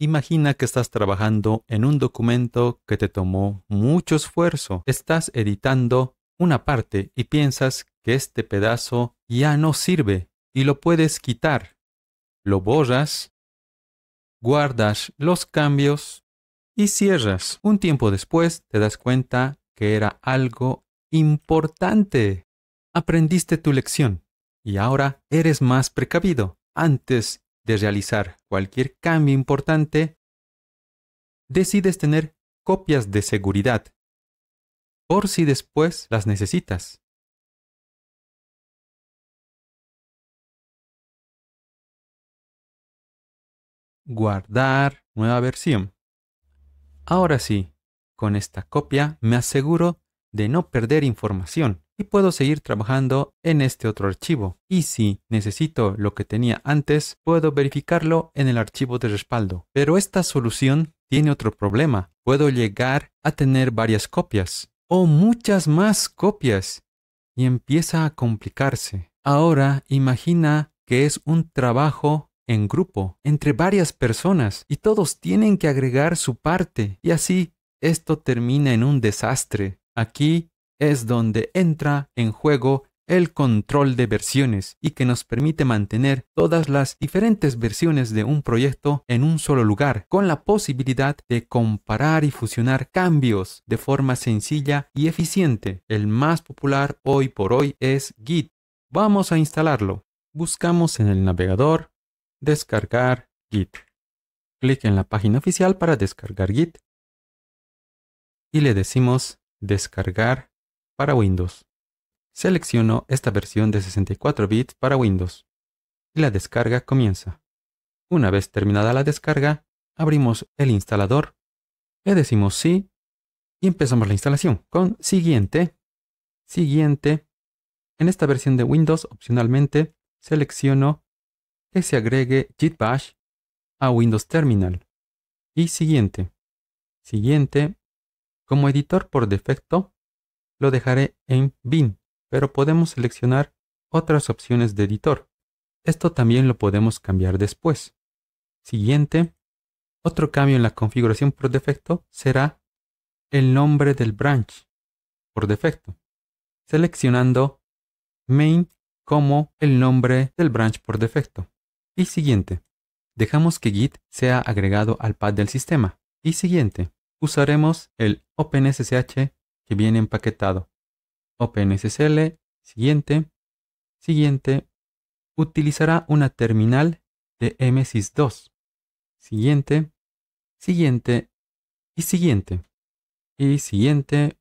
Imagina que estás trabajando en un documento que te tomó mucho esfuerzo. Estás editando una parte y piensas que este pedazo ya no sirve y lo puedes quitar. Lo borras, guardas los cambios y cierras. Un tiempo después te das cuenta que era algo importante. Aprendiste tu lección y ahora eres más precavido. Antes de realizar cualquier cambio importante, decides tener copias de seguridad, por si después las necesitas. Guardar nueva versión. Ahora sí, con esta copia me aseguro de no perder información y puedo seguir trabajando en este otro archivo. Y si necesito lo que tenía antes, puedo verificarlo en el archivo de respaldo. Pero esta solución tiene otro problema. Puedo llegar a tener varias copias o muchas más copias y empieza a complicarse. Ahora imagina que es un trabajo en grupo, entre varias personas, y todos tienen que agregar su parte, y así esto termina en un desastre. Aquí es donde entra en juego el control de versiones y que nos permite mantener todas las diferentes versiones de un proyecto en un solo lugar, con la posibilidad de comparar y fusionar cambios de forma sencilla y eficiente. El más popular hoy por hoy es Git. Vamos a instalarlo. Buscamos en el navegador descargar Git. Clic en la página oficial para descargar Git y le decimos descargar para Windows. Selecciono esta versión de 64 bits para Windows y la descarga comienza. Una vez terminada la descarga, abrimos el instalador, le decimos sí y empezamos la instalación con siguiente, siguiente. En esta versión de Windows, opcionalmente, selecciono que se agregue Bash a Windows Terminal y siguiente, siguiente. Como editor por defecto, lo dejaré en bin, pero podemos seleccionar otras opciones de editor. Esto también lo podemos cambiar después. Siguiente, otro cambio en la configuración por defecto será el nombre del branch por defecto, seleccionando main como el nombre del branch por defecto. Y siguiente, dejamos que git sea agregado al pad del sistema. Y siguiente, usaremos el OpenSSH que viene empaquetado. OpenSSL, siguiente, siguiente, utilizará una terminal de MSIS2. Siguiente, siguiente y siguiente. Y siguiente.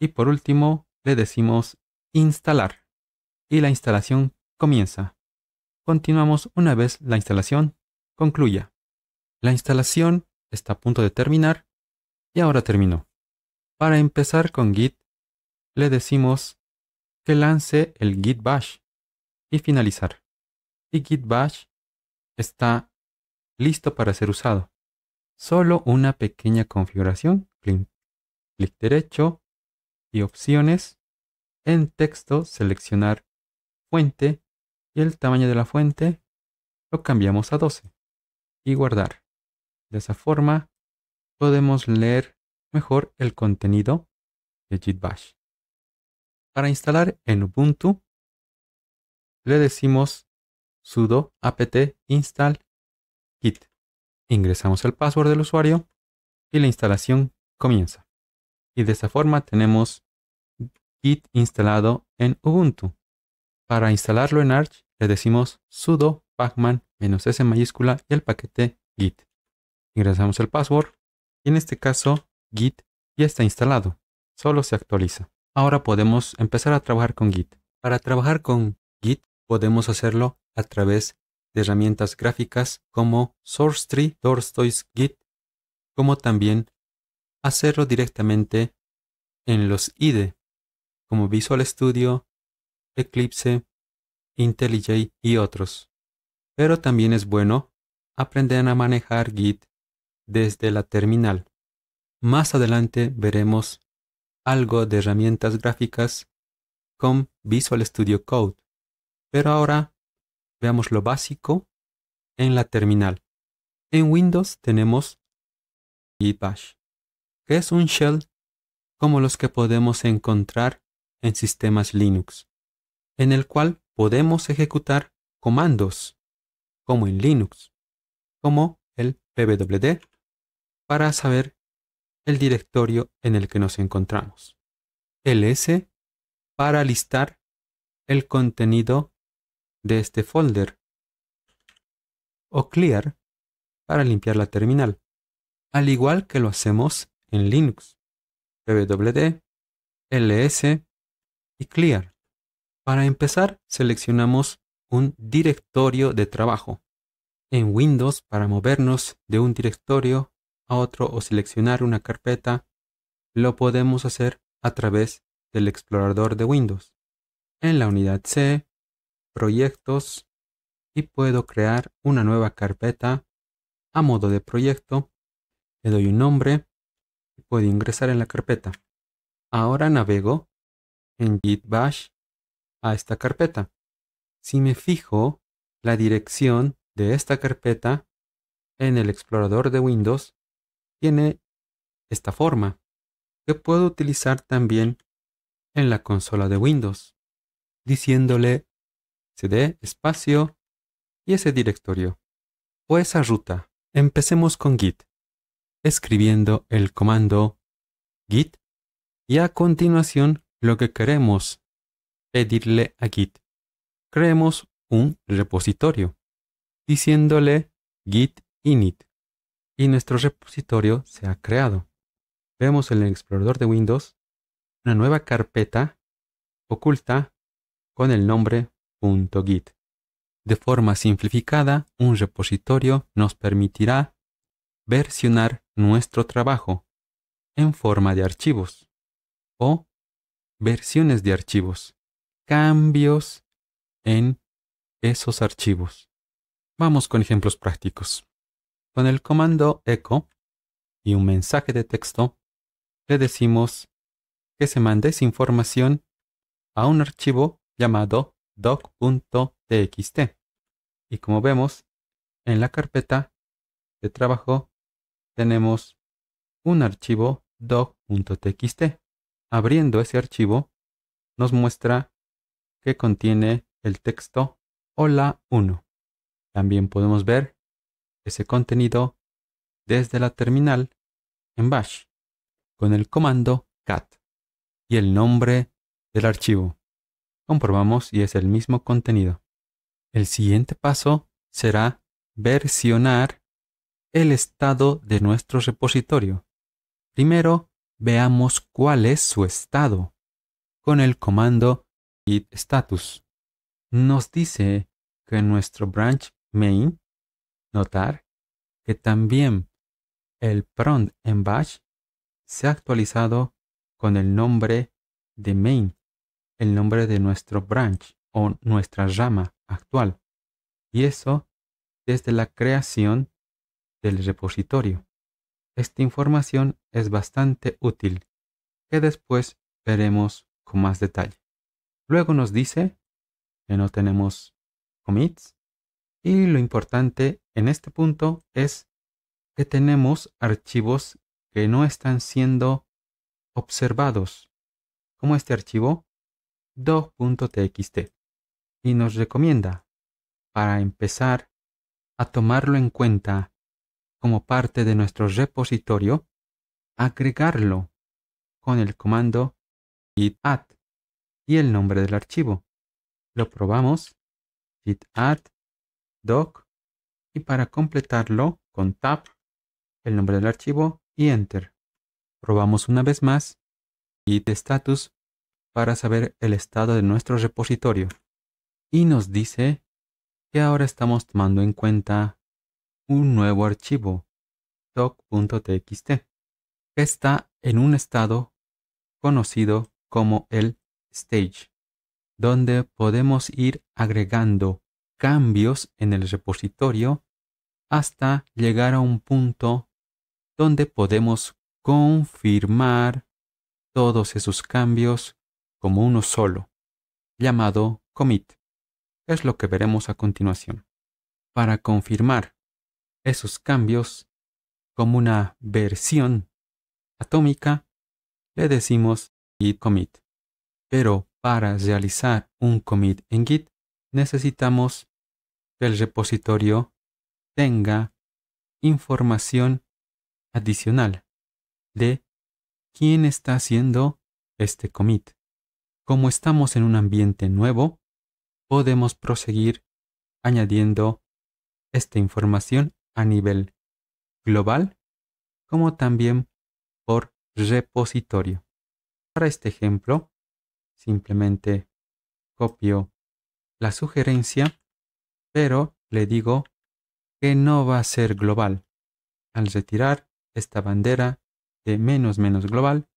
Y por último le decimos instalar. Y la instalación comienza. Continuamos una vez la instalación concluya. La instalación está a punto de terminar y ahora terminó. Para empezar con git, le decimos que lance el git bash y finalizar. Y git bash está listo para ser usado. Solo una pequeña configuración, clic, derecho y opciones. En texto seleccionar fuente y el tamaño de la fuente lo cambiamos a 12 y guardar. De esa forma podemos leer mejor el contenido de Git Bash. Para instalar en Ubuntu, le decimos sudo apt install git. Ingresamos el password del usuario y la instalación comienza. Y de esta forma tenemos git instalado en Ubuntu. Para instalarlo en Arch, le decimos sudo pacman -s mayúscula y el paquete git. Ingresamos el password y en este caso Git ya está instalado, solo se actualiza. Ahora podemos empezar a trabajar con Git. Para trabajar con Git podemos hacerlo a través de herramientas gráficas como SourceTree, Torstoy's Git, como también hacerlo directamente en los IDE como Visual Studio, Eclipse, IntelliJ y otros. Pero también es bueno aprender a manejar Git desde la terminal. Más adelante veremos algo de herramientas gráficas con Visual Studio Code, pero ahora veamos lo básico en la terminal. En Windows tenemos Git Bash, que es un shell como los que podemos encontrar en sistemas Linux, en el cual podemos ejecutar comandos, como en Linux, como el pwd, para saber el directorio en el que nos encontramos. ls para listar el contenido de este folder o clear para limpiar la terminal, al igual que lo hacemos en Linux. pwd, ls y clear. Para empezar, seleccionamos un directorio de trabajo. En Windows, para movernos de un directorio a otro o seleccionar una carpeta, lo podemos hacer a través del explorador de Windows. En la unidad C, Proyectos, y puedo crear una nueva carpeta a modo de proyecto. Le doy un nombre y puedo ingresar en la carpeta. Ahora navego en git bash a esta carpeta. Si me fijo la dirección de esta carpeta en el explorador de Windows, tiene esta forma, que puedo utilizar también en la consola de Windows, diciéndole cd espacio y ese directorio o esa ruta. Empecemos con git, escribiendo el comando git y a continuación lo que queremos pedirle a git. Creemos un repositorio, diciéndole git init y nuestro repositorio se ha creado. Vemos en el explorador de Windows una nueva carpeta oculta con el nombre .git. De forma simplificada, un repositorio nos permitirá versionar nuestro trabajo en forma de archivos o versiones de archivos, cambios en esos archivos. Vamos con ejemplos prácticos. Con el comando echo y un mensaje de texto, le decimos que se mande esa información a un archivo llamado doc.txt. Y como vemos, en la carpeta de trabajo tenemos un archivo doc.txt. Abriendo ese archivo nos muestra que contiene el texto hola 1. También podemos ver ese contenido desde la terminal en bash con el comando cat y el nombre del archivo. Comprobamos si es el mismo contenido. El siguiente paso será versionar el estado de nuestro repositorio. Primero, veamos cuál es su estado. Con el comando git status nos dice que nuestro branch main Notar que también el prompt en bash se ha actualizado con el nombre de main, el nombre de nuestro branch o nuestra rama actual. Y eso desde la creación del repositorio. Esta información es bastante útil, que después veremos con más detalle. Luego nos dice que no tenemos commits y lo importante en este punto es que tenemos archivos que no están siendo observados, como este archivo doc.txt. y nos recomienda, para empezar a tomarlo en cuenta como parte de nuestro repositorio, agregarlo con el comando git add y el nombre del archivo. Lo probamos, git add doc y para completarlo con tab, el nombre del archivo y enter. Probamos una vez más y status para saber el estado de nuestro repositorio y nos dice que ahora estamos tomando en cuenta un nuevo archivo doc.txt que está en un estado conocido como el stage donde podemos ir agregando cambios en el repositorio hasta llegar a un punto donde podemos confirmar todos esos cambios como uno solo, llamado commit. Es lo que veremos a continuación. Para confirmar esos cambios como una versión atómica, le decimos git commit. Pero para realizar un commit en git, necesitamos el repositorio tenga información adicional de quién está haciendo este commit. Como estamos en un ambiente nuevo, podemos proseguir añadiendo esta información a nivel global como también por repositorio. Para este ejemplo, simplemente copio la sugerencia, pero le digo que no va a ser global. Al retirar esta bandera de menos menos global,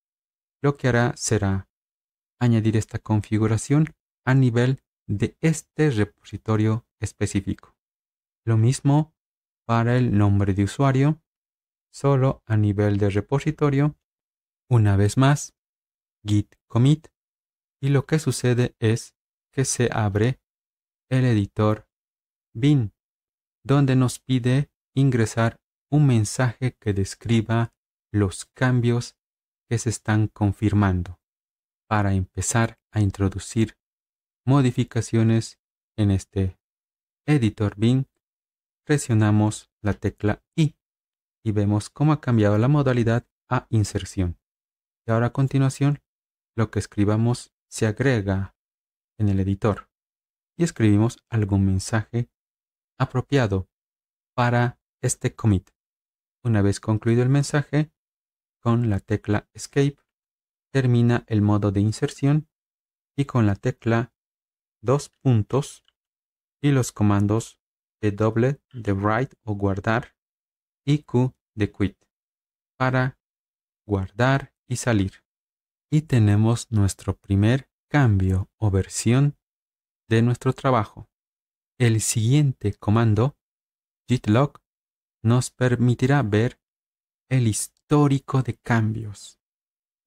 lo que hará será añadir esta configuración a nivel de este repositorio específico. Lo mismo para el nombre de usuario, solo a nivel de repositorio, una vez más, git commit, y lo que sucede es que se abre el editor bin donde nos pide ingresar un mensaje que describa los cambios que se están confirmando para empezar a introducir modificaciones en este editor bin presionamos la tecla I y vemos cómo ha cambiado la modalidad a inserción. Y ahora a continuación, lo que escribamos se agrega en el editor y escribimos algún mensaje apropiado para este commit. Una vez concluido el mensaje, con la tecla Escape termina el modo de inserción y con la tecla dos puntos y los comandos de doble de write o guardar y Q de quit para guardar y salir. Y tenemos nuestro primer cambio o versión de nuestro trabajo. El siguiente comando, gitlog, nos permitirá ver el histórico de cambios.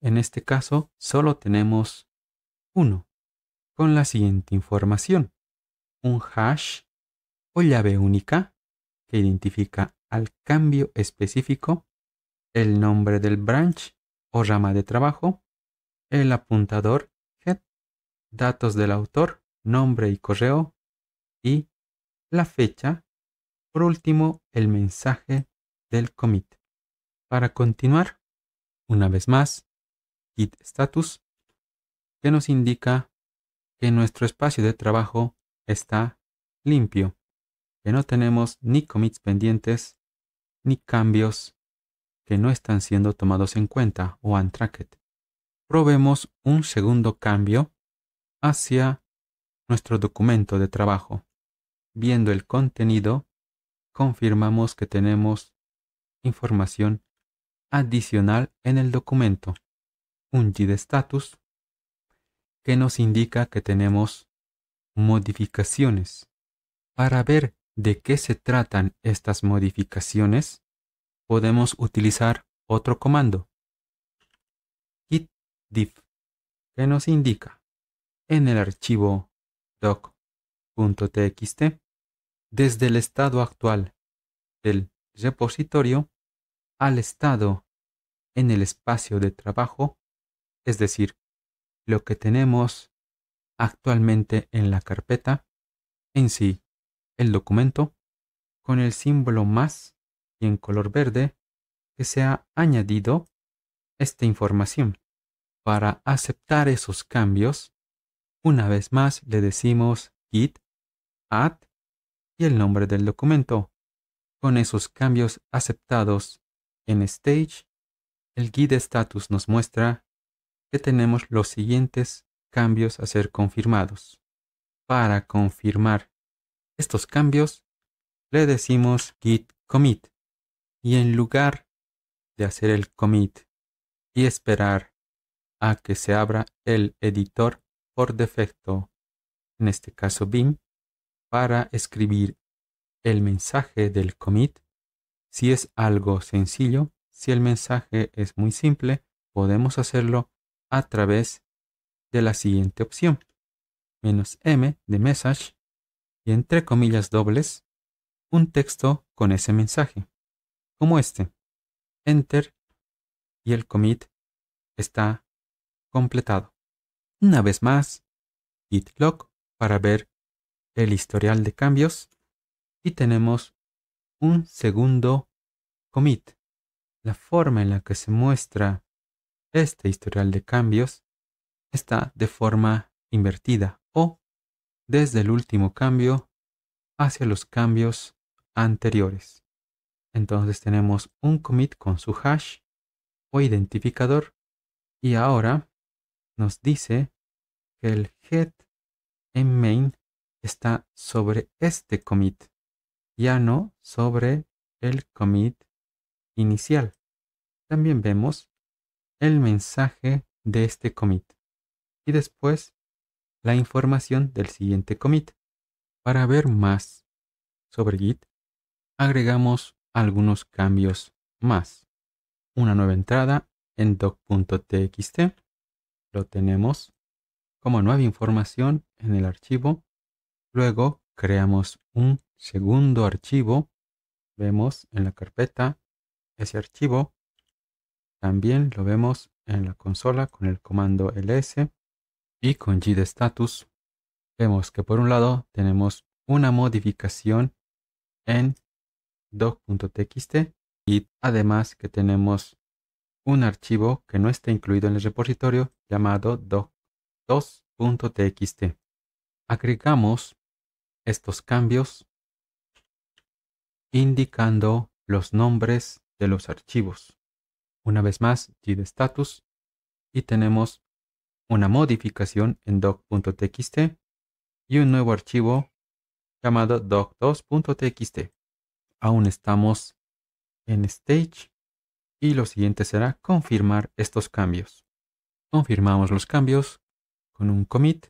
En este caso solo tenemos uno, con la siguiente información. Un hash o llave única que identifica al cambio específico, el nombre del branch o rama de trabajo, el apuntador head, datos del autor, nombre y correo, y la fecha. Por último, el mensaje del commit. Para continuar, una vez más, git status, que nos indica que nuestro espacio de trabajo está limpio, que no tenemos ni commits pendientes ni cambios que no están siendo tomados en cuenta o untracked. Probemos un segundo cambio hacia nuestro documento de trabajo viendo el contenido, confirmamos que tenemos información adicional en el documento, un de status, que nos indica que tenemos modificaciones. Para ver de qué se tratan estas modificaciones, podemos utilizar otro comando, git diff, que nos indica en el archivo doc.txt desde el estado actual del repositorio al estado en el espacio de trabajo, es decir, lo que tenemos actualmente en la carpeta, en sí, el documento, con el símbolo más y en color verde que se ha añadido esta información. Para aceptar esos cambios, una vez más le decimos git add y el nombre del documento. Con esos cambios aceptados en Stage, el Git status nos muestra que tenemos los siguientes cambios a ser confirmados. Para confirmar estos cambios, le decimos git commit y en lugar de hacer el commit y esperar a que se abra el editor por defecto, en este caso BIM, para escribir el mensaje del commit. Si es algo sencillo, si el mensaje es muy simple, podemos hacerlo a través de la siguiente opción. Menos M de message y entre comillas dobles un texto con ese mensaje, como este. Enter y el commit está completado. Una vez más, git log para ver el historial de cambios y tenemos un segundo commit. La forma en la que se muestra este historial de cambios está de forma invertida o desde el último cambio hacia los cambios anteriores. Entonces tenemos un commit con su hash o identificador y ahora nos dice que el head en main está sobre este commit, ya no sobre el commit inicial. También vemos el mensaje de este commit y después la información del siguiente commit. Para ver más sobre Git, agregamos algunos cambios más. Una nueva entrada en doc.txt. Lo tenemos como nueva información en el archivo Luego creamos un segundo archivo. Vemos en la carpeta ese archivo. También lo vemos en la consola con el comando ls y con de status. Vemos que por un lado tenemos una modificación en doc.txt y además que tenemos un archivo que no está incluido en el repositorio llamado doc2.txt. Agregamos estos cambios indicando los nombres de los archivos. Una vez más, status y tenemos una modificación en doc.txt y un nuevo archivo llamado doc2.txt. Aún estamos en stage y lo siguiente será confirmar estos cambios. Confirmamos los cambios con un commit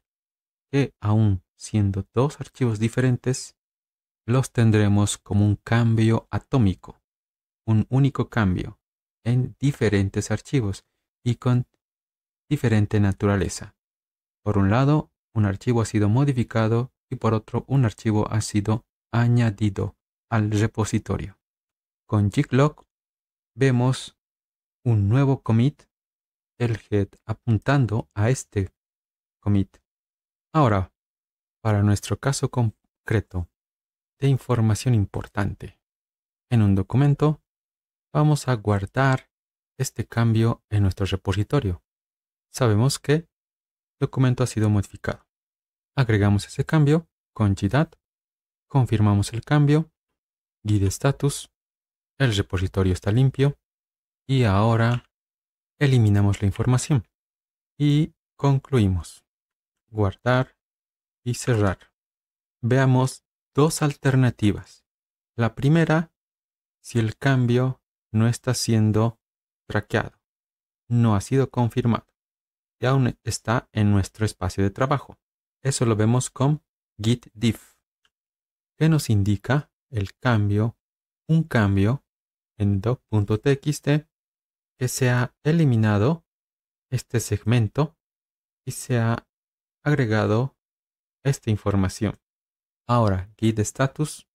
que aún siendo dos archivos diferentes, los tendremos como un cambio atómico, un único cambio en diferentes archivos y con diferente naturaleza. Por un lado, un archivo ha sido modificado y por otro, un archivo ha sido añadido al repositorio. Con jiglog vemos un nuevo commit, el head apuntando a este commit. Ahora, para nuestro caso concreto de información importante. En un documento, vamos a guardar este cambio en nuestro repositorio. Sabemos que el documento ha sido modificado. Agregamos ese cambio con GDAT, confirmamos el cambio, guide status, el repositorio está limpio y ahora eliminamos la información y concluimos. Guardar y cerrar. Veamos dos alternativas. La primera, si el cambio no está siendo traqueado, no ha sido confirmado y aún está en nuestro espacio de trabajo. Eso lo vemos con git diff, que nos indica el cambio, un cambio en doc.txt que se ha eliminado este segmento y se ha agregado esta información. Ahora git status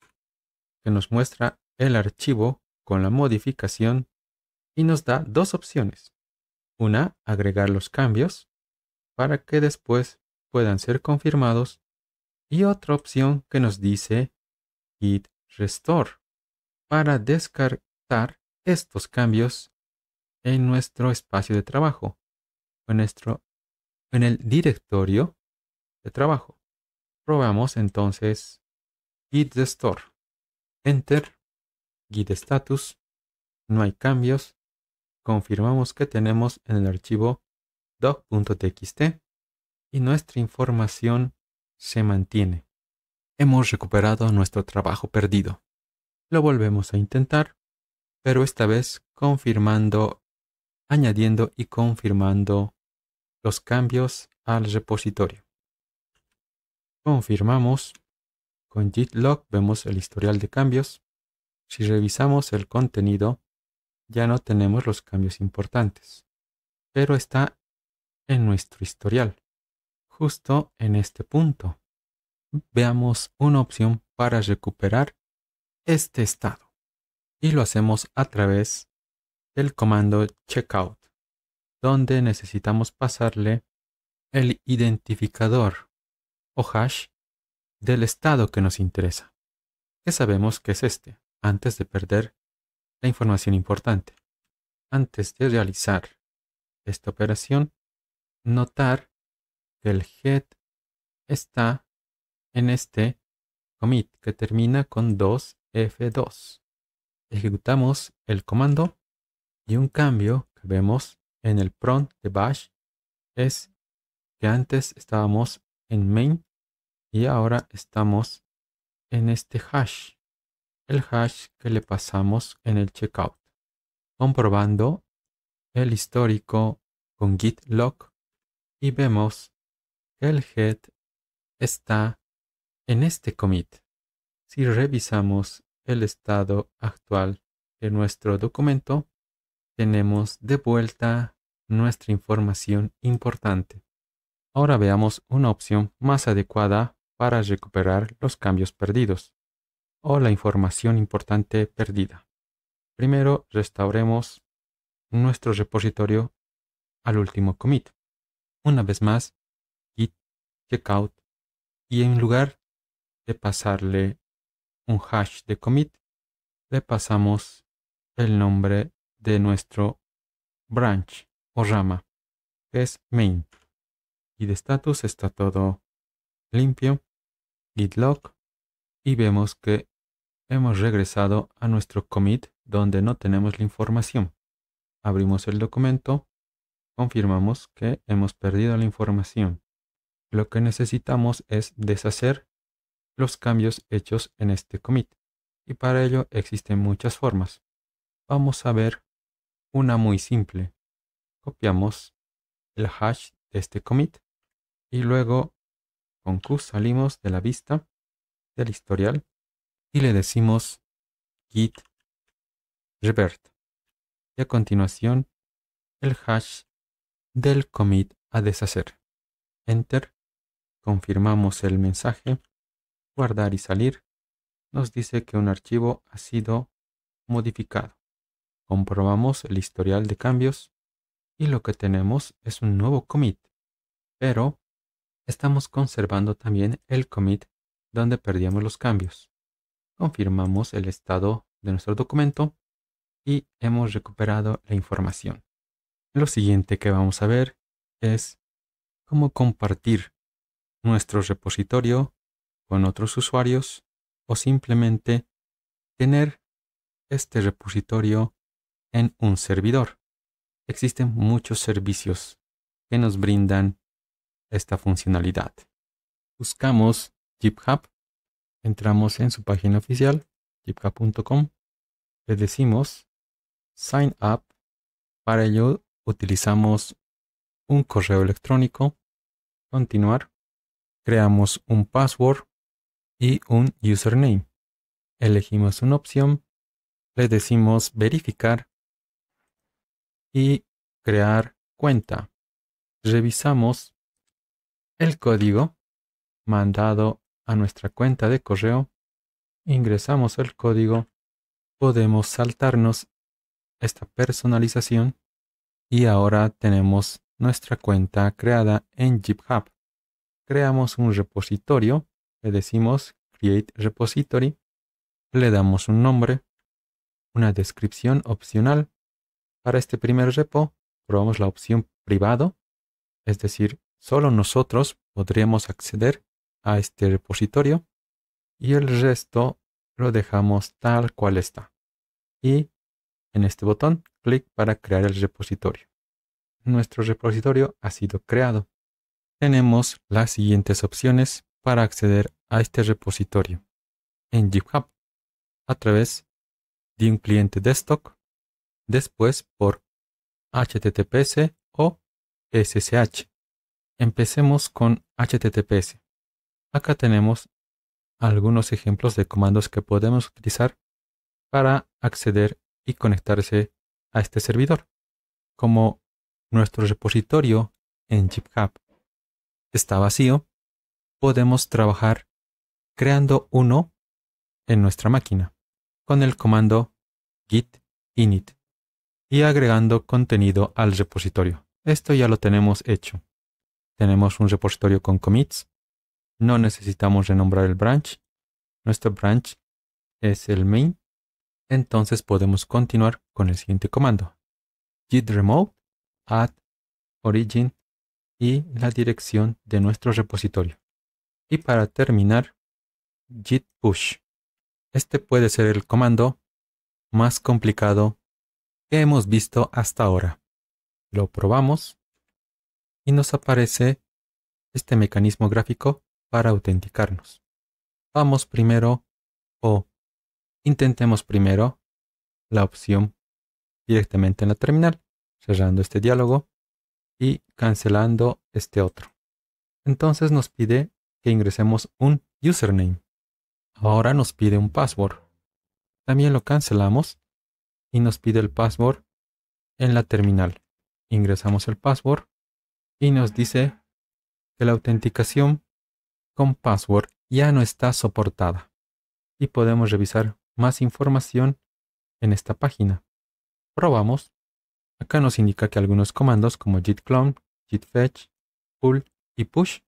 que nos muestra el archivo con la modificación y nos da dos opciones. Una, agregar los cambios para que después puedan ser confirmados y otra opción que nos dice git restore para descartar estos cambios en nuestro espacio de trabajo, en, nuestro, en el directorio de trabajo probamos entonces git store. Enter. Git status. No hay cambios. Confirmamos que tenemos en el archivo doc.txt y nuestra información se mantiene. Hemos recuperado nuestro trabajo perdido. Lo volvemos a intentar, pero esta vez confirmando, añadiendo y confirmando los cambios al repositorio. Confirmamos. Con git log vemos el historial de cambios. Si revisamos el contenido, ya no tenemos los cambios importantes, pero está en nuestro historial, justo en este punto. Veamos una opción para recuperar este estado y lo hacemos a través del comando checkout, donde necesitamos pasarle el identificador hash del estado que nos interesa, que sabemos que es este, antes de perder la información importante. Antes de realizar esta operación, notar que el head está en este commit que termina con 2F2. Ejecutamos el comando y un cambio que vemos en el prompt de bash es que antes estábamos en main y ahora estamos en este hash, el hash que le pasamos en el checkout, comprobando el histórico con git log y vemos que el head está en este commit. Si revisamos el estado actual de nuestro documento, tenemos de vuelta nuestra información importante. Ahora veamos una opción más adecuada para recuperar los cambios perdidos o la información importante perdida. Primero restauremos nuestro repositorio al último commit. Una vez más, git checkout y en lugar de pasarle un hash de commit, le pasamos el nombre de nuestro branch o rama, es main. Y de status está todo limpio log y vemos que hemos regresado a nuestro commit donde no tenemos la información. Abrimos el documento, confirmamos que hemos perdido la información. Lo que necesitamos es deshacer los cambios hechos en este commit y para ello existen muchas formas. Vamos a ver una muy simple. Copiamos el hash de este commit y luego con Q salimos de la vista del historial y le decimos git revert. Y a continuación el hash del commit a deshacer. Enter. Confirmamos el mensaje. Guardar y salir. Nos dice que un archivo ha sido modificado. Comprobamos el historial de cambios y lo que tenemos es un nuevo commit, pero estamos conservando también el commit donde perdíamos los cambios. Confirmamos el estado de nuestro documento y hemos recuperado la información. Lo siguiente que vamos a ver es cómo compartir nuestro repositorio con otros usuarios o simplemente tener este repositorio en un servidor. Existen muchos servicios que nos brindan esta funcionalidad. Buscamos GitHub, entramos en su página oficial, github.com, le decimos sign up. Para ello utilizamos un correo electrónico, continuar, creamos un password y un username. Elegimos una opción, le decimos verificar y crear cuenta. Revisamos el código mandado a nuestra cuenta de correo, ingresamos el código, podemos saltarnos esta personalización y ahora tenemos nuestra cuenta creada en GitHub. Creamos un repositorio, le decimos Create Repository, le damos un nombre, una descripción opcional. Para este primer repo probamos la opción privado, es decir, Solo nosotros podríamos acceder a este repositorio y el resto lo dejamos tal cual está. Y en este botón, clic para crear el repositorio. Nuestro repositorio ha sido creado. Tenemos las siguientes opciones para acceder a este repositorio en GitHub a través de un cliente desktop, después por HTTPS o SSH Empecemos con HTTPS. Acá tenemos algunos ejemplos de comandos que podemos utilizar para acceder y conectarse a este servidor, como nuestro repositorio en GitHub está vacío, podemos trabajar creando uno en nuestra máquina con el comando git init y agregando contenido al repositorio. Esto ya lo tenemos hecho. Tenemos un repositorio con commits. No necesitamos renombrar el branch. Nuestro branch es el main. Entonces podemos continuar con el siguiente comando. git remote add origin y la dirección de nuestro repositorio. Y para terminar, git push. Este puede ser el comando más complicado que hemos visto hasta ahora. Lo probamos y nos aparece este mecanismo gráfico para autenticarnos. Vamos primero o intentemos primero la opción directamente en la terminal, cerrando este diálogo y cancelando este otro. Entonces nos pide que ingresemos un username. Ahora nos pide un password. También lo cancelamos y nos pide el password en la terminal. Ingresamos el password y nos dice que la autenticación con password ya no está soportada y podemos revisar más información en esta página. Probamos. Acá nos indica que algunos comandos como git clone, git fetch, pull y push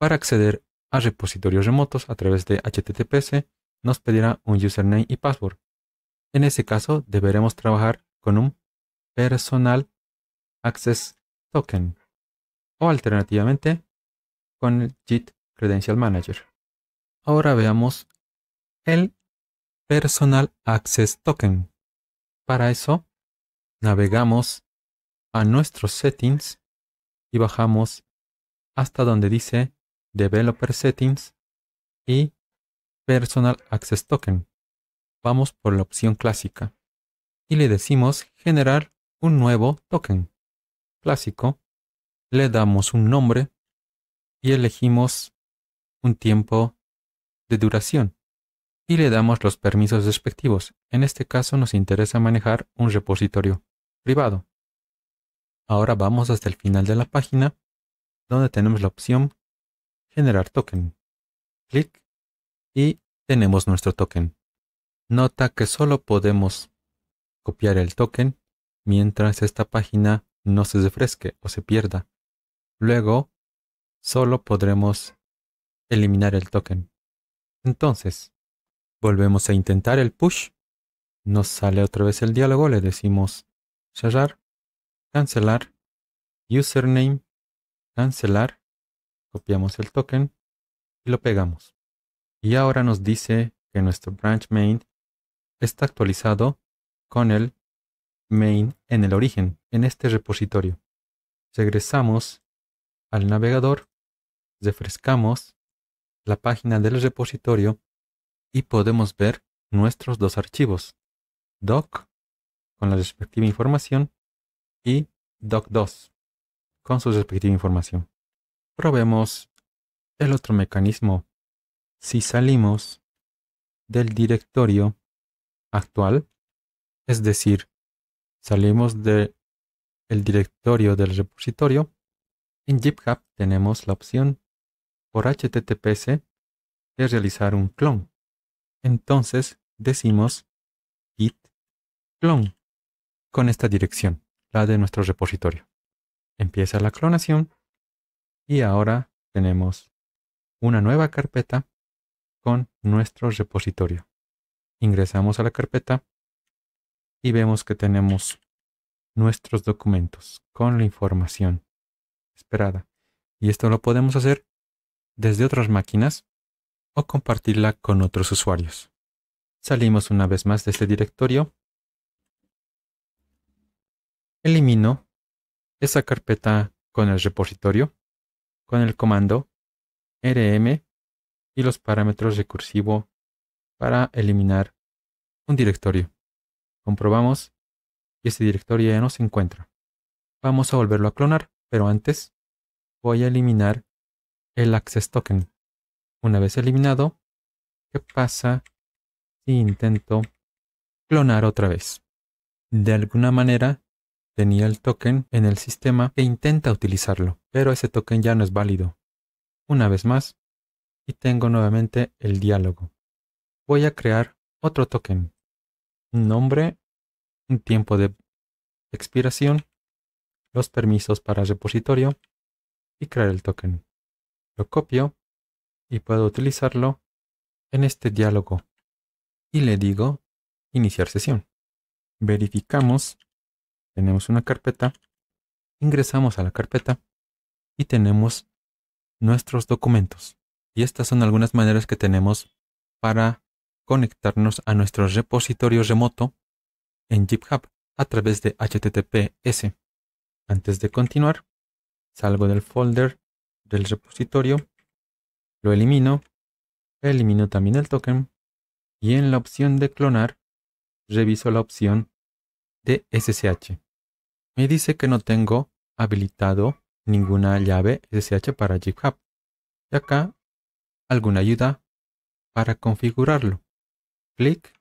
para acceder a repositorios remotos a través de HTTPS nos pedirá un username y password. En ese caso deberemos trabajar con un personal access token o alternativamente con el JIT Credential Manager. Ahora veamos el Personal Access Token. Para eso, navegamos a nuestros settings y bajamos hasta donde dice Developer Settings y Personal Access Token. Vamos por la opción clásica y le decimos generar un nuevo token clásico le damos un nombre y elegimos un tiempo de duración y le damos los permisos respectivos. En este caso nos interesa manejar un repositorio privado. Ahora vamos hasta el final de la página donde tenemos la opción generar token. Clic y tenemos nuestro token. Nota que solo podemos copiar el token mientras esta página no se refresque o se pierda. Luego, solo podremos eliminar el token. Entonces, volvemos a intentar el push. Nos sale otra vez el diálogo, le decimos cerrar, cancelar, username, cancelar, copiamos el token y lo pegamos. Y ahora nos dice que nuestro branch main está actualizado con el main en el origen, en este repositorio. Regresamos al navegador, refrescamos la página del repositorio y podemos ver nuestros dos archivos, doc con la respectiva información y doc2 con su respectiva información. Probemos el otro mecanismo. Si salimos del directorio actual, es decir, salimos del directorio del repositorio en GitHub tenemos la opción por HTTPS de realizar un clon. Entonces decimos git clon con esta dirección, la de nuestro repositorio. Empieza la clonación y ahora tenemos una nueva carpeta con nuestro repositorio. Ingresamos a la carpeta y vemos que tenemos nuestros documentos con la información esperada. Y esto lo podemos hacer desde otras máquinas o compartirla con otros usuarios. Salimos una vez más de este directorio. Elimino esa carpeta con el repositorio, con el comando rm y los parámetros recursivo para eliminar un directorio. Comprobamos y este directorio ya no se encuentra. Vamos a volverlo a clonar. Pero antes voy a eliminar el access token. Una vez eliminado, ¿qué pasa si intento clonar otra vez? De alguna manera tenía el token en el sistema e intenta utilizarlo, pero ese token ya no es válido. Una vez más, y tengo nuevamente el diálogo. Voy a crear otro token. Un Nombre, un tiempo de expiración los permisos para repositorio y crear el token. Lo copio y puedo utilizarlo en este diálogo y le digo iniciar sesión. Verificamos, tenemos una carpeta, ingresamos a la carpeta y tenemos nuestros documentos. Y estas son algunas maneras que tenemos para conectarnos a nuestro repositorio remoto en GitHub a través de HTTPS. Antes de continuar, salgo del folder del repositorio, lo elimino, elimino también el token y en la opción de clonar reviso la opción de SSH. Me dice que no tengo habilitado ninguna llave SSH para GitHub. Y acá alguna ayuda para configurarlo. Clic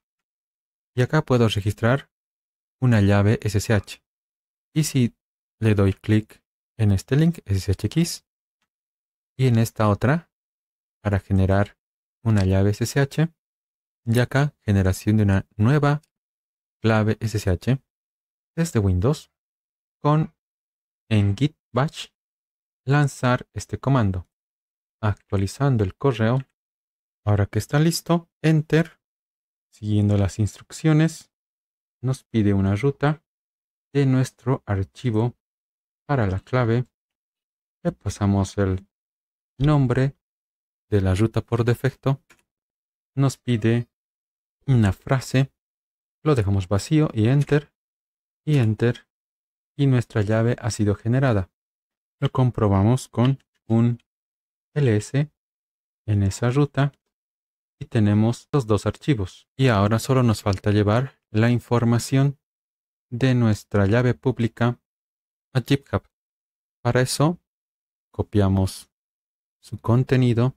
y acá puedo registrar una llave SSH. Y si le doy clic en este link SSHX y en esta otra para generar una llave SSH y acá generación de una nueva clave SSH desde Windows con en git batch lanzar este comando actualizando el correo ahora que está listo enter siguiendo las instrucciones nos pide una ruta de nuestro archivo para la clave, le pasamos el nombre de la ruta por defecto, nos pide una frase, lo dejamos vacío y enter, y enter, y nuestra llave ha sido generada. Lo comprobamos con un ls en esa ruta y tenemos los dos archivos. Y ahora solo nos falta llevar la información de nuestra llave pública a GitHub. Para eso, copiamos su contenido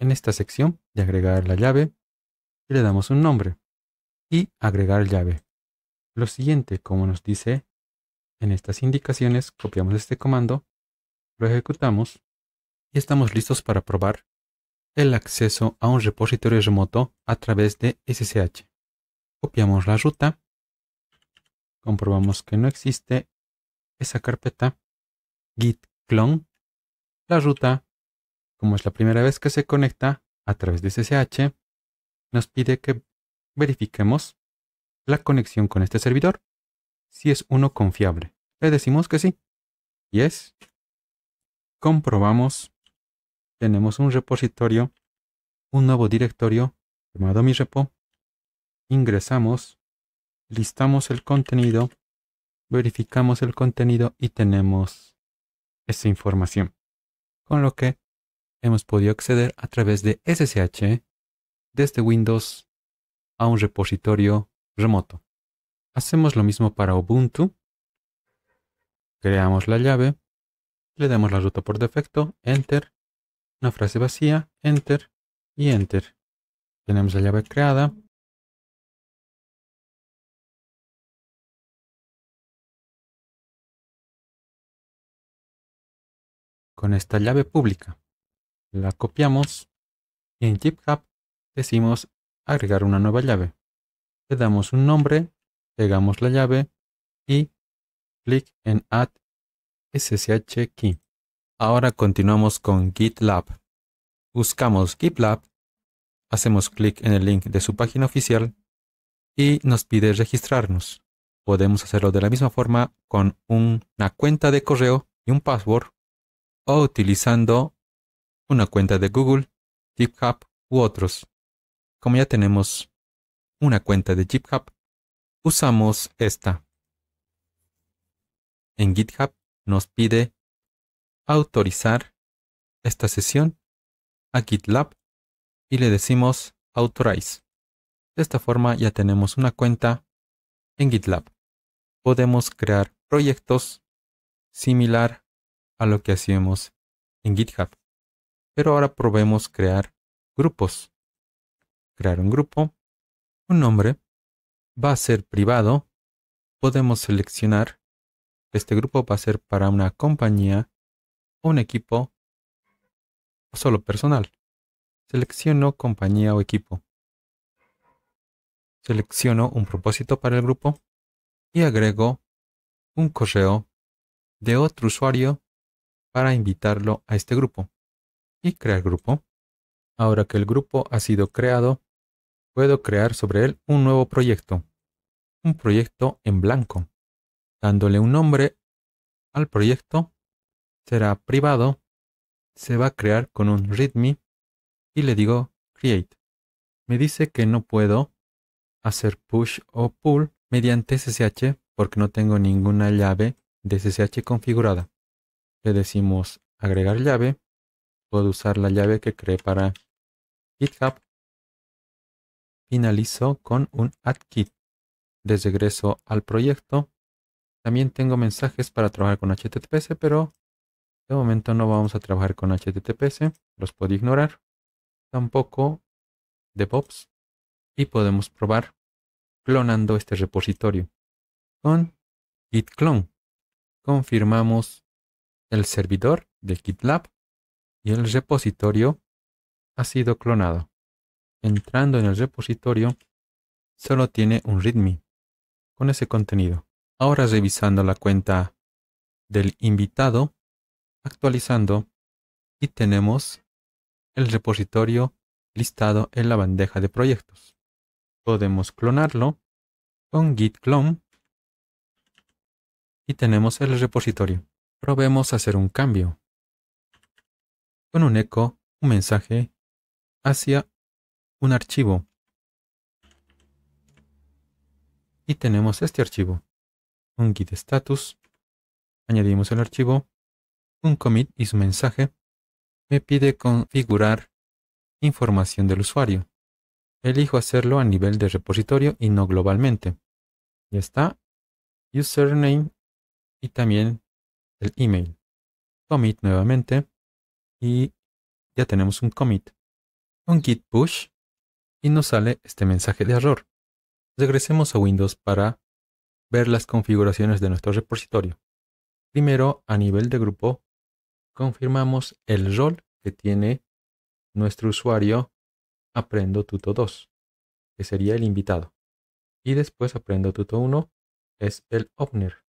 en esta sección de agregar la llave y le damos un nombre y agregar llave. Lo siguiente, como nos dice en estas indicaciones, copiamos este comando, lo ejecutamos y estamos listos para probar el acceso a un repositorio remoto a través de SSH. Copiamos la ruta, comprobamos que no existe esa carpeta, git clone, la ruta, como es la primera vez que se conecta a través de SSH, nos pide que verifiquemos la conexión con este servidor, si es uno confiable. Le decimos que sí. Y es. Comprobamos. Tenemos un repositorio, un nuevo directorio llamado mi repo. Ingresamos, listamos el contenido verificamos el contenido y tenemos esa información, con lo que hemos podido acceder a través de SSH desde Windows a un repositorio remoto. Hacemos lo mismo para Ubuntu. Creamos la llave, le damos la ruta por defecto, enter, una frase vacía, enter y enter. Tenemos la llave creada, con esta llave pública. La copiamos y en GitHub decimos agregar una nueva llave. Le damos un nombre, pegamos la llave y clic en Add SSH Key. Ahora continuamos con GitLab. Buscamos GitLab, hacemos clic en el link de su página oficial y nos pide registrarnos. Podemos hacerlo de la misma forma con una cuenta de correo y un password o utilizando una cuenta de Google, GitHub u otros. Como ya tenemos una cuenta de GitHub, usamos esta. En GitHub nos pide autorizar esta sesión a GitLab y le decimos authorize. De esta forma ya tenemos una cuenta en GitLab. Podemos crear proyectos similar a lo que hacíamos en GitHub. Pero ahora probemos crear grupos. Crear un grupo, un nombre, va a ser privado. Podemos seleccionar este grupo va a ser para una compañía, un equipo o solo personal. Selecciono compañía o equipo. Selecciono un propósito para el grupo y agrego un correo de otro usuario invitarlo a este grupo y crear grupo. Ahora que el grupo ha sido creado, puedo crear sobre él un nuevo proyecto, un proyecto en blanco. Dándole un nombre al proyecto, será privado, se va a crear con un readme y le digo create. Me dice que no puedo hacer push o pull mediante SSH porque no tengo ninguna llave de SSH configurada decimos agregar llave. Puedo usar la llave que creé para GitHub. Finalizo con un add kit. desdegreso al proyecto. También tengo mensajes para trabajar con HTTPS, pero de momento no vamos a trabajar con HTTPS. Los puedo ignorar. Tampoco DevOps. Y podemos probar clonando este repositorio con git clone. Confirmamos el servidor de GitLab y el repositorio ha sido clonado. Entrando en el repositorio, solo tiene un README con ese contenido. Ahora revisando la cuenta del invitado, actualizando y tenemos el repositorio listado en la bandeja de proyectos. Podemos clonarlo con git clone y tenemos el repositorio probemos hacer un cambio. Con un eco, un mensaje hacia un archivo. Y tenemos este archivo, un git status. Añadimos el archivo, un commit y su mensaje. Me pide configurar información del usuario. Elijo hacerlo a nivel de repositorio y no globalmente. Ya está. Username y también el email. Commit nuevamente. Y ya tenemos un commit. Un git push. Y nos sale este mensaje de error. Regresemos a Windows para ver las configuraciones de nuestro repositorio. Primero, a nivel de grupo, confirmamos el rol que tiene nuestro usuario aprendo tuto 2, que sería el invitado. Y después aprendo tuto 1 es el owner,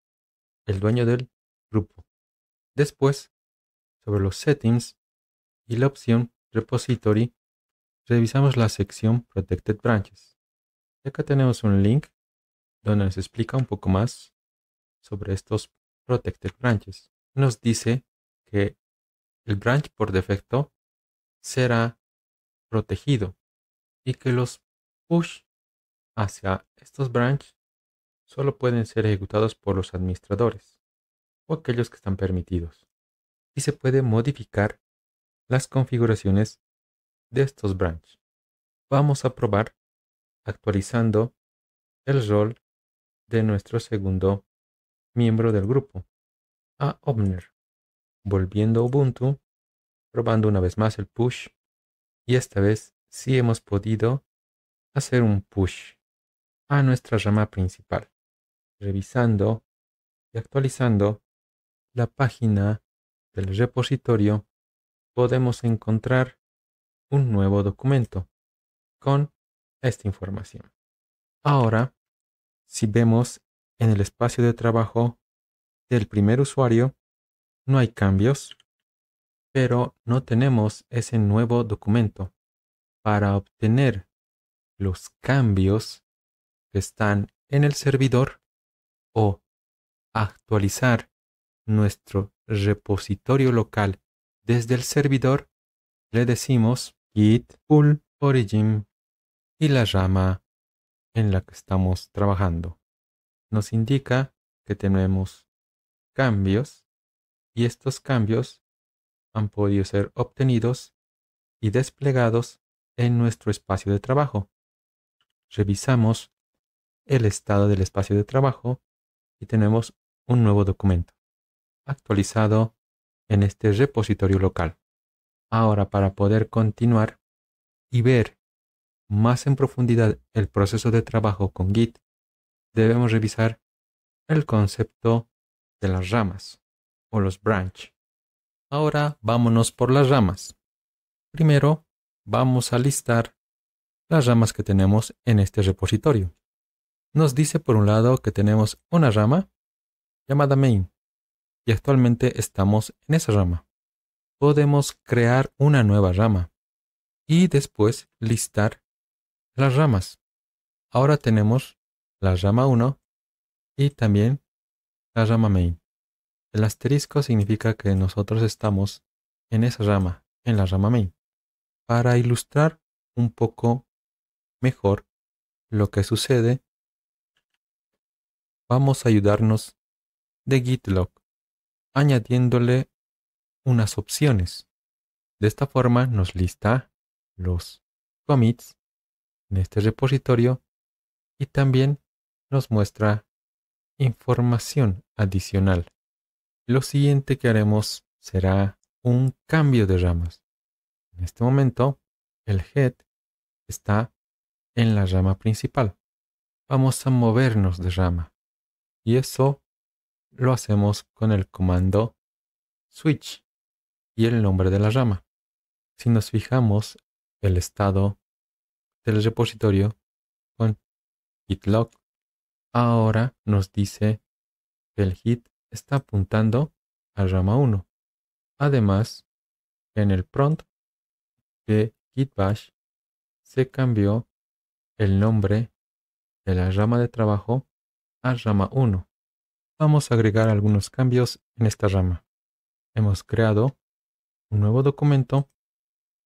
el dueño del grupo. Después, sobre los settings y la opción Repository, revisamos la sección Protected Branches. Y acá tenemos un link donde nos explica un poco más sobre estos Protected Branches. Nos dice que el branch por defecto será protegido y que los push hacia estos branches solo pueden ser ejecutados por los administradores o aquellos que están permitidos. Y se puede modificar las configuraciones de estos branch. Vamos a probar actualizando el rol de nuestro segundo miembro del grupo, a Omner. Volviendo a Ubuntu, probando una vez más el push, y esta vez sí hemos podido hacer un push a nuestra rama principal. Revisando y actualizando la página del repositorio podemos encontrar un nuevo documento con esta información. Ahora, si vemos en el espacio de trabajo del primer usuario, no hay cambios, pero no tenemos ese nuevo documento. Para obtener los cambios que están en el servidor o actualizar nuestro repositorio local desde el servidor, le decimos git pull origin y la rama en la que estamos trabajando. Nos indica que tenemos cambios y estos cambios han podido ser obtenidos y desplegados en nuestro espacio de trabajo. Revisamos el estado del espacio de trabajo y tenemos un nuevo documento actualizado en este repositorio local. Ahora, para poder continuar y ver más en profundidad el proceso de trabajo con Git, debemos revisar el concepto de las ramas o los branch. Ahora vámonos por las ramas. Primero, vamos a listar las ramas que tenemos en este repositorio. Nos dice por un lado que tenemos una rama llamada main, y actualmente estamos en esa rama. Podemos crear una nueva rama y después listar las ramas. Ahora tenemos la rama 1 y también la rama main. El asterisco significa que nosotros estamos en esa rama, en la rama main. Para ilustrar un poco mejor lo que sucede, vamos a ayudarnos de Gitlog añadiéndole unas opciones. De esta forma nos lista los commits en este repositorio y también nos muestra información adicional. Lo siguiente que haremos será un cambio de ramas. En este momento, el head está en la rama principal. Vamos a movernos de rama y eso lo hacemos con el comando switch y el nombre de la rama. Si nos fijamos el estado del repositorio con git log, ahora nos dice que el hit está apuntando a rama 1. Además, en el prompt de git bash se cambió el nombre de la rama de trabajo a rama 1 vamos a agregar algunos cambios en esta rama. Hemos creado un nuevo documento,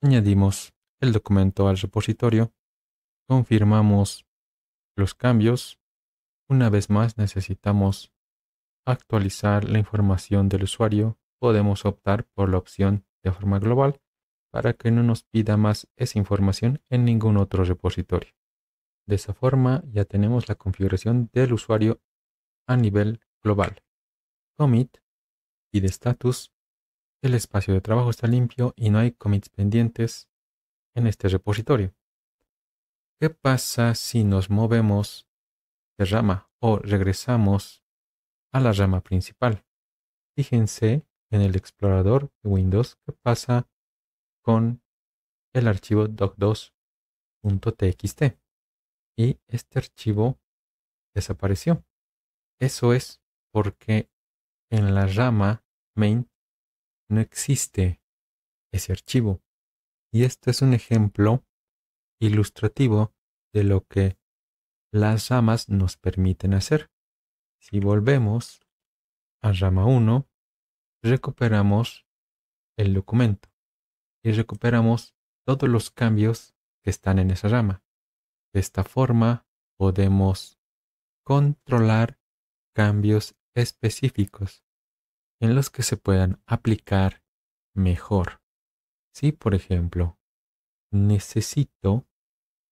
añadimos el documento al repositorio, confirmamos los cambios. Una vez más necesitamos actualizar la información del usuario. Podemos optar por la opción de forma global para que no nos pida más esa información en ningún otro repositorio. De esa forma ya tenemos la configuración del usuario a nivel global, commit y de status, el espacio de trabajo está limpio y no hay commits pendientes en este repositorio. ¿Qué pasa si nos movemos de rama o regresamos a la rama principal? Fíjense en el explorador de Windows qué pasa con el archivo doc2.txt y este archivo desapareció. Eso es porque en la rama main no existe ese archivo. Y este es un ejemplo ilustrativo de lo que las ramas nos permiten hacer. Si volvemos a rama 1, recuperamos el documento y recuperamos todos los cambios que están en esa rama. De esta forma podemos controlar cambios específicos en los que se puedan aplicar mejor. Si, por ejemplo, necesito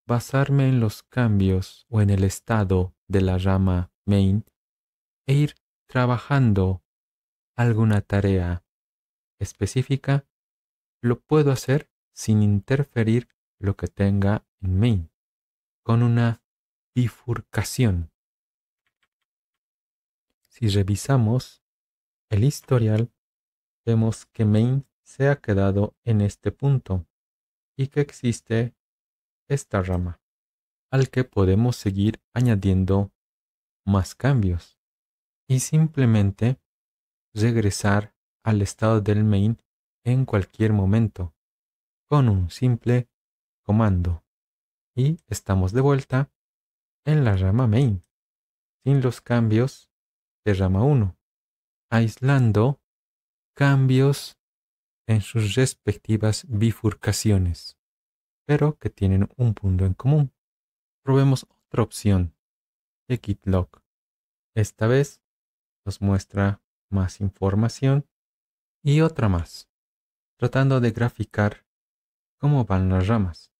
basarme en los cambios o en el estado de la rama main e ir trabajando alguna tarea específica, lo puedo hacer sin interferir lo que tenga en main, con una bifurcación si revisamos el historial, vemos que main se ha quedado en este punto y que existe esta rama, al que podemos seguir añadiendo más cambios y simplemente regresar al estado del main en cualquier momento con un simple comando. Y estamos de vuelta en la rama main, sin los cambios de rama 1, aislando cambios en sus respectivas bifurcaciones, pero que tienen un punto en común. Probemos otra opción, de log. Esta vez nos muestra más información y otra más, tratando de graficar cómo van las ramas.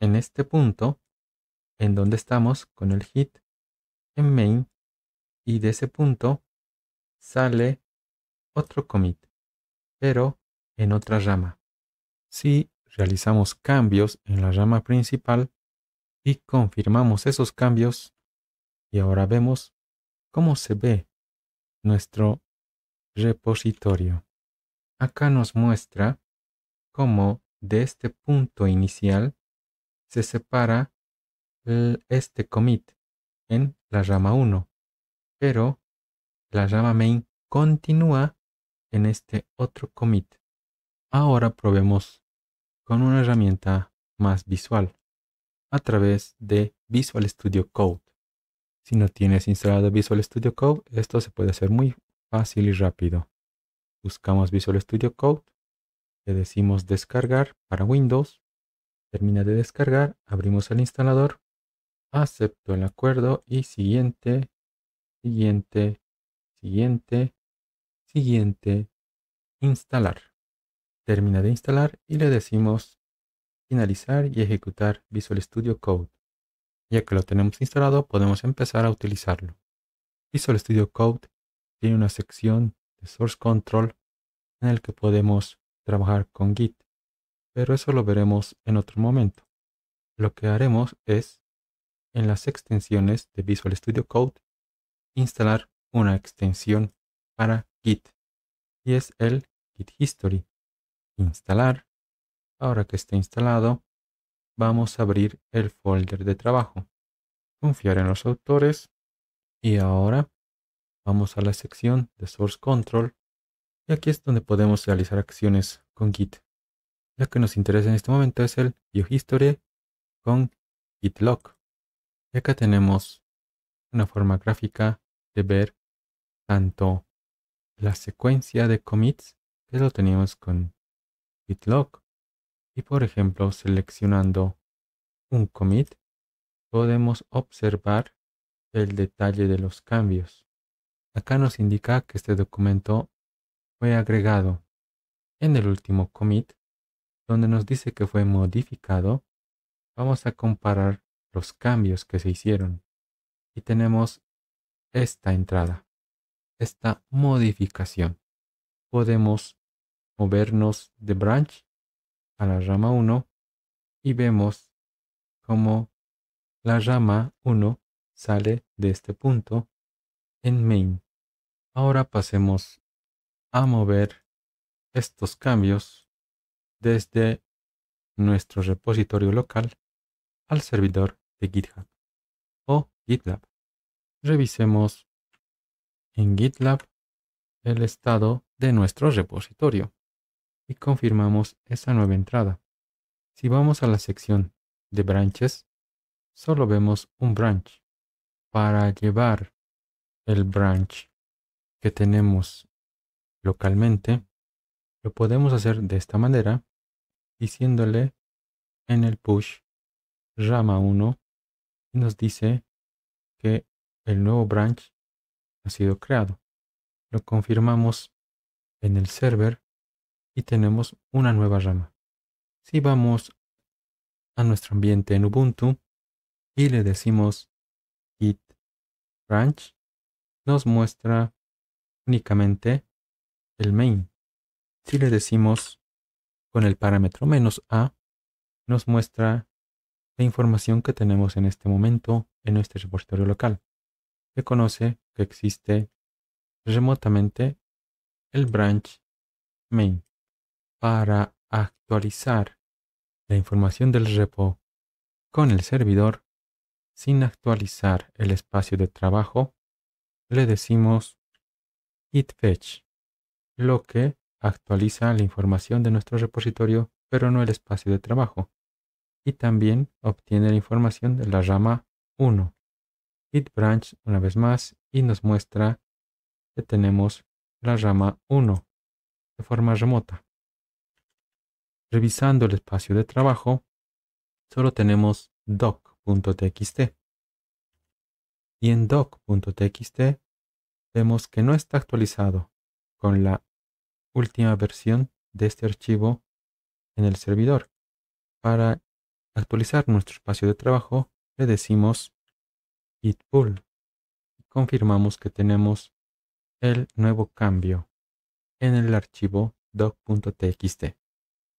En este punto, en donde estamos con el hit, en main y de ese punto sale otro commit, pero en otra rama. Si realizamos cambios en la rama principal y confirmamos esos cambios, y ahora vemos cómo se ve nuestro repositorio. Acá nos muestra cómo de este punto inicial se separa este commit en la rama 1 pero la rama main continúa en este otro commit. Ahora probemos con una herramienta más visual a través de Visual Studio Code. Si no tienes instalado Visual Studio Code, esto se puede hacer muy fácil y rápido. Buscamos Visual Studio Code, le decimos descargar para Windows, termina de descargar, abrimos el instalador, acepto el acuerdo y siguiente, siguiente, siguiente, siguiente, instalar. Termina de instalar y le decimos finalizar y ejecutar Visual Studio Code. Ya que lo tenemos instalado, podemos empezar a utilizarlo. Visual Studio Code tiene una sección de Source Control en el que podemos trabajar con Git, pero eso lo veremos en otro momento. Lo que haremos es, en las extensiones de Visual Studio Code, instalar una extensión para Git y es el Git History. Instalar. Ahora que está instalado, vamos a abrir el folder de trabajo. Confiar en los autores. Y ahora vamos a la sección de Source Control. Y aquí es donde podemos realizar acciones con Git. lo que nos interesa en este momento es el History con GitLog. Y acá tenemos una forma gráfica de ver tanto la secuencia de commits que lo teníamos con BitLock. Y por ejemplo, seleccionando un commit, podemos observar el detalle de los cambios. Acá nos indica que este documento fue agregado en el último commit, donde nos dice que fue modificado. Vamos a comparar los cambios que se hicieron. Y tenemos esta entrada, esta modificación. Podemos movernos de branch a la rama 1 y vemos cómo la rama 1 sale de este punto en main. Ahora pasemos a mover estos cambios desde nuestro repositorio local al servidor de GitHub o GitLab revisemos en GitLab el estado de nuestro repositorio y confirmamos esa nueva entrada. Si vamos a la sección de branches, solo vemos un branch. Para llevar el branch que tenemos localmente, lo podemos hacer de esta manera, diciéndole en el push rama1 y nos dice que el nuevo branch ha sido creado. Lo confirmamos en el server y tenemos una nueva rama. Si vamos a nuestro ambiente en Ubuntu y le decimos git branch, nos muestra únicamente el main. Si le decimos con el parámetro menos a, nos muestra la información que tenemos en este momento en nuestro repositorio local se conoce que existe remotamente el branch main para actualizar la información del repo con el servidor sin actualizar el espacio de trabajo, le decimos It fetch, lo que actualiza la información de nuestro repositorio, pero no el espacio de trabajo, y también obtiene la información de la rama 1 git branch una vez más y nos muestra que tenemos la rama 1 de forma remota. Revisando el espacio de trabajo, solo tenemos doc.txt. Y en doc.txt vemos que no está actualizado con la última versión de este archivo en el servidor. Para actualizar nuestro espacio de trabajo, le decimos git Confirmamos que tenemos el nuevo cambio en el archivo doc.txt.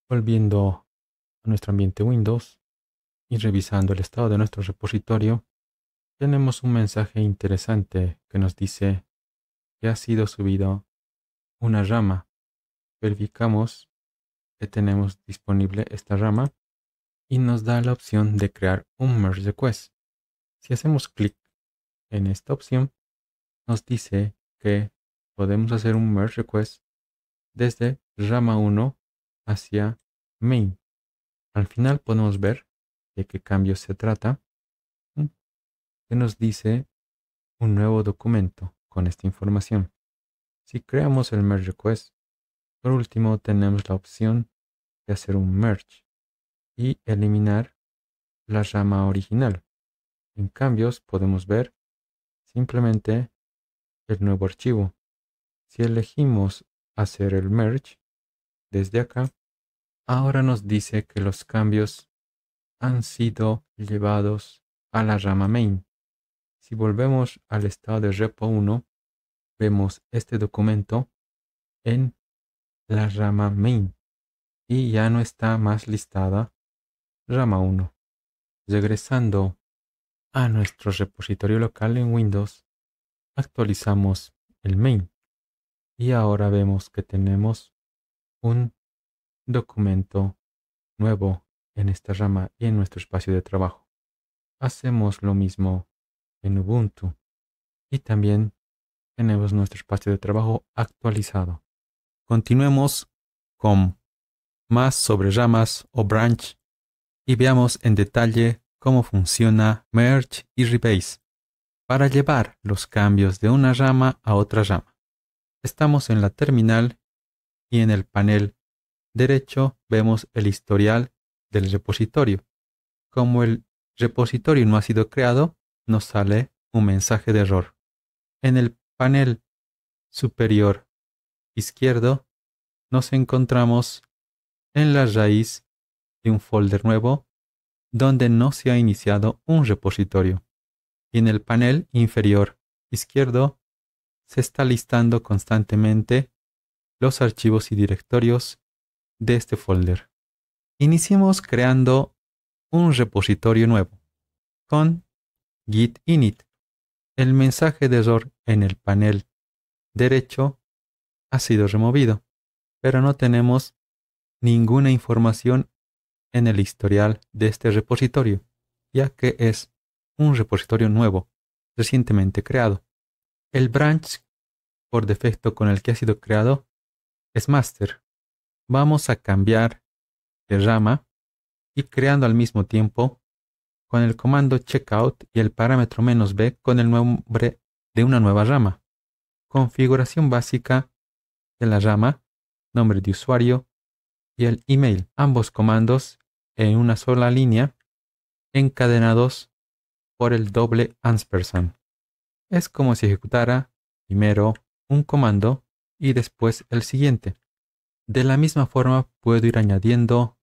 Volviendo a nuestro ambiente Windows y revisando el estado de nuestro repositorio, tenemos un mensaje interesante que nos dice que ha sido subido una rama. Verificamos que tenemos disponible esta rama y nos da la opción de crear un merge request. Si hacemos clic en esta opción, nos dice que podemos hacer un merge request desde rama 1 hacia main. Al final podemos ver de qué cambios se trata, que nos dice un nuevo documento con esta información. Si creamos el merge request, por último tenemos la opción de hacer un merge y eliminar la rama original. En cambios podemos ver simplemente el nuevo archivo. Si elegimos hacer el merge desde acá, ahora nos dice que los cambios han sido llevados a la rama main. Si volvemos al estado de repo 1, vemos este documento en la rama main y ya no está más listada rama 1. Regresando a nuestro repositorio local en Windows, actualizamos el main y ahora vemos que tenemos un documento nuevo en esta rama y en nuestro espacio de trabajo. Hacemos lo mismo en Ubuntu y también tenemos nuestro espacio de trabajo actualizado. Continuemos con más sobre ramas o branch y veamos en detalle cómo funciona Merge y Rebase para llevar los cambios de una rama a otra rama. Estamos en la terminal y en el panel derecho vemos el historial del repositorio. Como el repositorio no ha sido creado, nos sale un mensaje de error. En el panel superior izquierdo nos encontramos en la raíz de un folder nuevo donde no se ha iniciado un repositorio. Y en el panel inferior izquierdo se está listando constantemente los archivos y directorios de este folder. Iniciemos creando un repositorio nuevo con git init. El mensaje de error en el panel derecho ha sido removido, pero no tenemos ninguna información en el historial de este repositorio, ya que es un repositorio nuevo, recientemente creado. El branch por defecto con el que ha sido creado es master. Vamos a cambiar de rama y creando al mismo tiempo con el comando checkout y el parámetro menos "-b", con el nombre de una nueva rama. Configuración básica de la rama, nombre de usuario y el email. Ambos comandos en una sola línea encadenados por el doble ansperson Es como si ejecutara primero un comando y después el siguiente. De la misma forma puedo ir añadiendo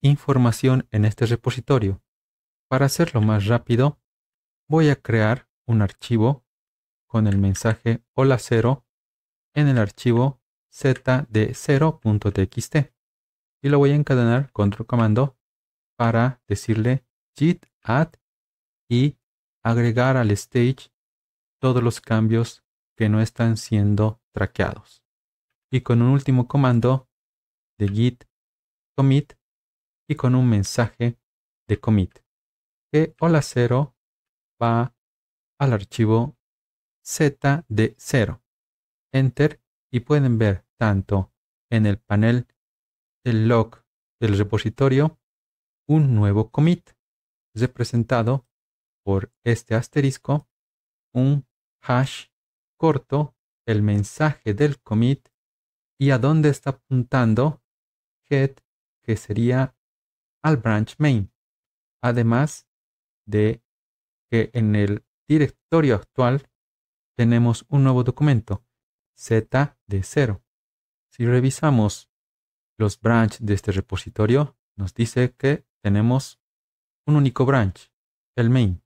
información en este repositorio. Para hacerlo más rápido, voy a crear un archivo con el mensaje hola 0 en el archivo z de 0.txt y lo voy a encadenar con otro comando para decirle git add y agregar al stage todos los cambios que no están siendo traqueados. Y con un último comando de git commit y con un mensaje de commit que hola 0 va al archivo z de 0. Enter y pueden ver tanto en el panel del log del repositorio un nuevo commit, representado por este asterisco, un hash corto, el mensaje del commit y a dónde está apuntando head, que sería al branch main. Además de que en el directorio actual tenemos un nuevo documento, z de 0. Si revisamos los branch de este repositorio, nos dice que tenemos un único branch, el main.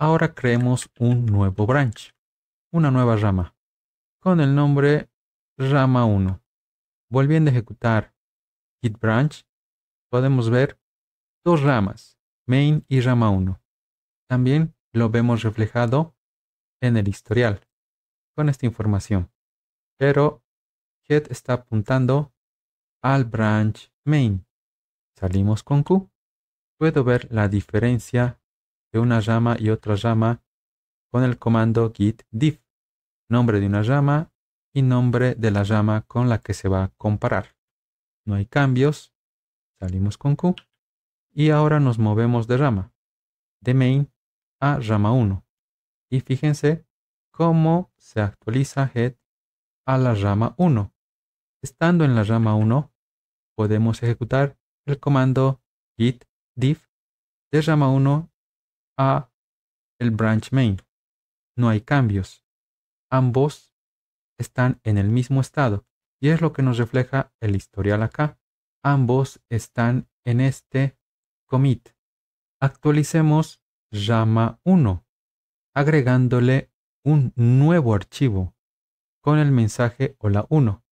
Ahora creemos un nuevo branch, una nueva rama, con el nombre rama 1. Volviendo a ejecutar git branch, podemos ver dos ramas, main y rama 1. También lo vemos reflejado en el historial con esta información. Pero git está apuntando al branch main. Salimos con Q puedo ver la diferencia de una llama y otra llama con el comando git diff, nombre de una llama y nombre de la llama con la que se va a comparar. No hay cambios, salimos con Q y ahora nos movemos de rama, de main a rama 1. Y fíjense cómo se actualiza head a la rama 1. Estando en la rama 1, podemos ejecutar el comando git div de rama 1 a el branch main. No hay cambios. Ambos están en el mismo estado y es lo que nos refleja el historial acá. Ambos están en este commit. Actualicemos rama 1 agregándole un nuevo archivo con el mensaje hola 1,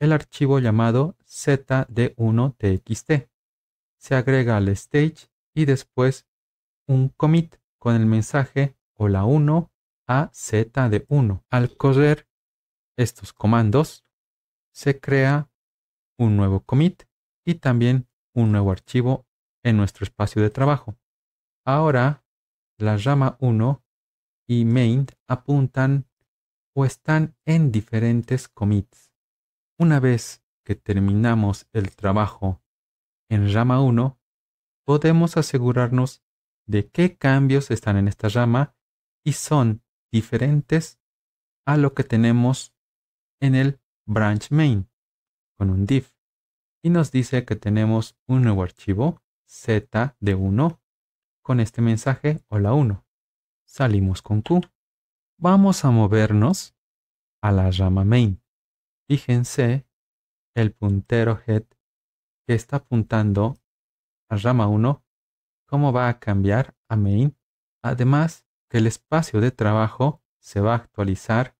el archivo llamado zd1txt se agrega al stage y después un commit con el mensaje hola 1 a z de 1. Al correr estos comandos, se crea un nuevo commit y también un nuevo archivo en nuestro espacio de trabajo. Ahora, la rama 1 y main apuntan o están en diferentes commits. Una vez que terminamos el trabajo en rama 1, podemos asegurarnos de qué cambios están en esta rama y son diferentes a lo que tenemos en el branch main con un div. Y nos dice que tenemos un nuevo archivo z de 1 con este mensaje hola 1. Salimos con q. Vamos a movernos a la rama main. Fíjense el puntero head que está apuntando a rama 1, cómo va a cambiar a main. Además, que el espacio de trabajo se va a actualizar,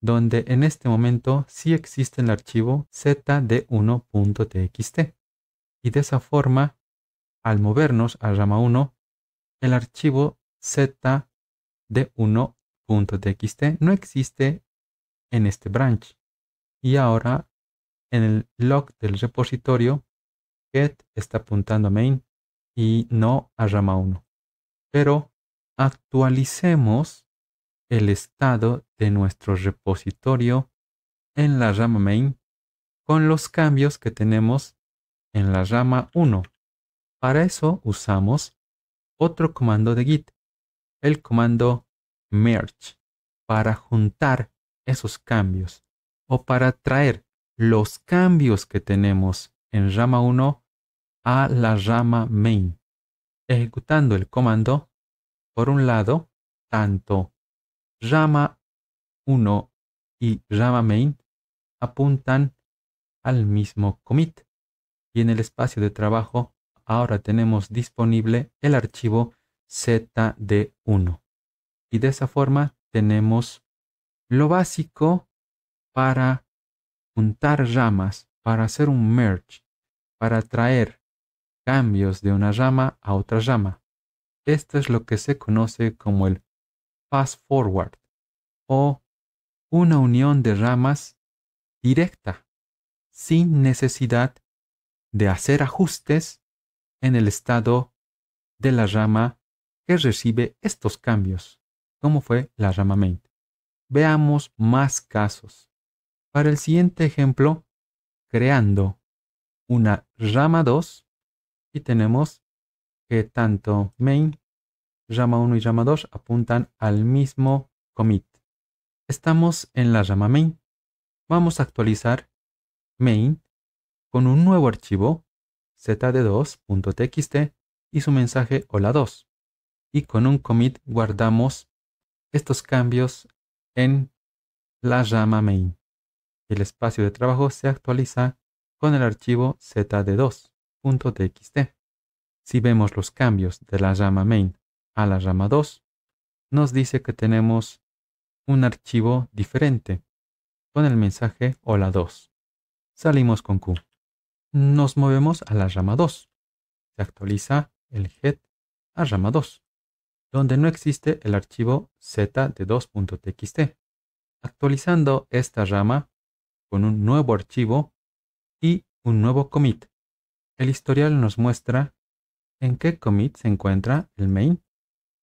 donde en este momento sí existe el archivo zd1.txt. Y de esa forma, al movernos a rama 1, el archivo zd1.txt no existe en este branch. Y ahora, en el log del repositorio, está apuntando a main y no a rama 1. Pero actualicemos el estado de nuestro repositorio en la rama main con los cambios que tenemos en la rama 1. Para eso usamos otro comando de git, el comando merge, para juntar esos cambios o para traer los cambios que tenemos en rama 1 a la rama main, ejecutando el comando, por un lado, tanto rama 1 y rama main apuntan al mismo commit y en el espacio de trabajo ahora tenemos disponible el archivo zd1 y de esa forma tenemos lo básico para juntar ramas, para hacer un merge, para traer cambios de una rama a otra rama. Esto es lo que se conoce como el fast forward o una unión de ramas directa, sin necesidad de hacer ajustes en el estado de la rama que recibe estos cambios, como fue la rama main. Veamos más casos. Para el siguiente ejemplo, creando una rama 2 y tenemos que tanto main, llama 1 y llama 2 apuntan al mismo commit. Estamos en la llama main. Vamos a actualizar main con un nuevo archivo zd2.txt y su mensaje hola 2. Y con un commit guardamos estos cambios en la llama main. El espacio de trabajo se actualiza con el archivo zd2. .txt. Si vemos los cambios de la rama main a la rama 2, nos dice que tenemos un archivo diferente con el mensaje hola 2. Salimos con Q. Nos movemos a la rama 2. Se actualiza el head a rama 2, donde no existe el archivo z de 2.txt. Actualizando esta rama con un nuevo archivo y un nuevo commit. El historial nos muestra en qué commit se encuentra el main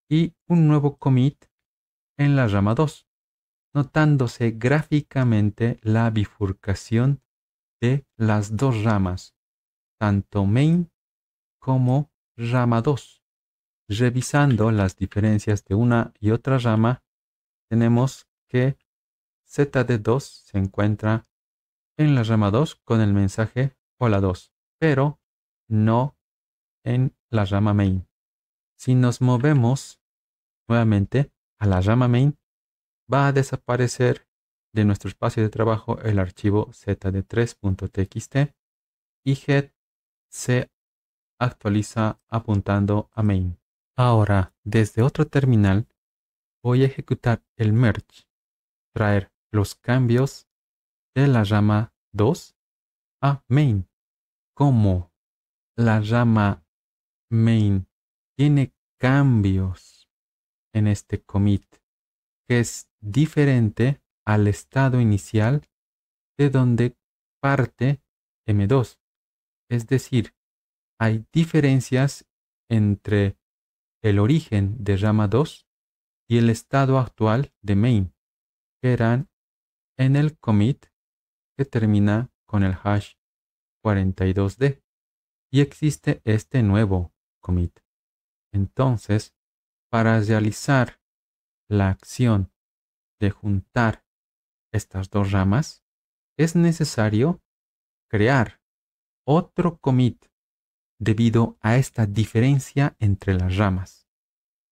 y un nuevo commit en la rama 2, notándose gráficamente la bifurcación de las dos ramas, tanto main como rama 2. Revisando las diferencias de una y otra rama, tenemos que ZD2 se encuentra en la rama 2 con el mensaje hola 2, pero no en la rama main. Si nos movemos nuevamente a la rama main, va a desaparecer de nuestro espacio de trabajo el archivo zd3.txt y head se actualiza apuntando a main. Ahora, desde otro terminal, voy a ejecutar el merge, traer los cambios de la rama 2 a main. como la rama main tiene cambios en este commit, que es diferente al estado inicial de donde parte M2. Es decir, hay diferencias entre el origen de rama 2 y el estado actual de main, que eran en el commit que termina con el hash 42D y existe este nuevo commit. Entonces, para realizar la acción de juntar estas dos ramas, es necesario crear otro commit debido a esta diferencia entre las ramas.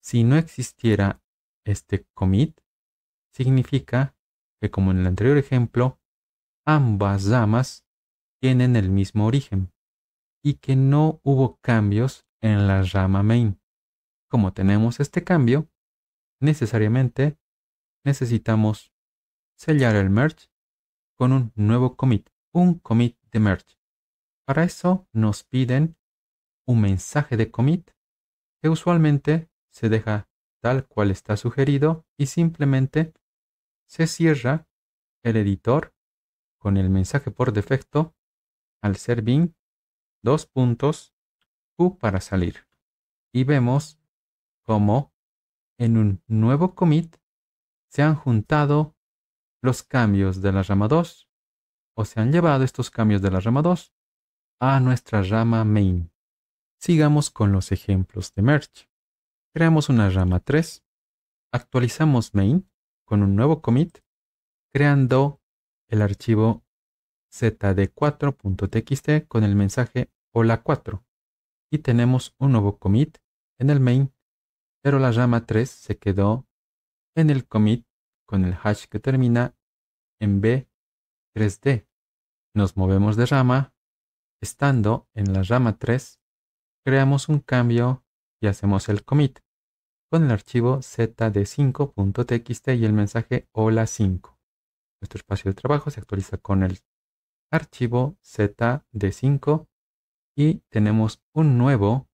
Si no existiera este commit, significa que como en el anterior ejemplo, ambas ramas tienen el mismo origen y que no hubo cambios en la rama main. Como tenemos este cambio, necesariamente necesitamos sellar el merge con un nuevo commit, un commit de merge. Para eso nos piden un mensaje de commit que usualmente se deja tal cual está sugerido y simplemente se cierra el editor con el mensaje por defecto al ser bin dos puntos Q para salir. Y vemos cómo en un nuevo commit se han juntado los cambios de la rama 2 o se han llevado estos cambios de la rama 2 a nuestra rama main. Sigamos con los ejemplos de merge. Creamos una rama 3, actualizamos main con un nuevo commit, creando el archivo zd4.txt con el mensaje hola 4 y tenemos un nuevo commit en el main, pero la rama 3 se quedó en el commit con el hash que termina en b3d. Nos movemos de rama, estando en la rama 3, creamos un cambio y hacemos el commit con el archivo zd5.txt y el mensaje hola 5. Nuestro espacio de trabajo se actualiza con el archivo ZD5 y tenemos un nuevo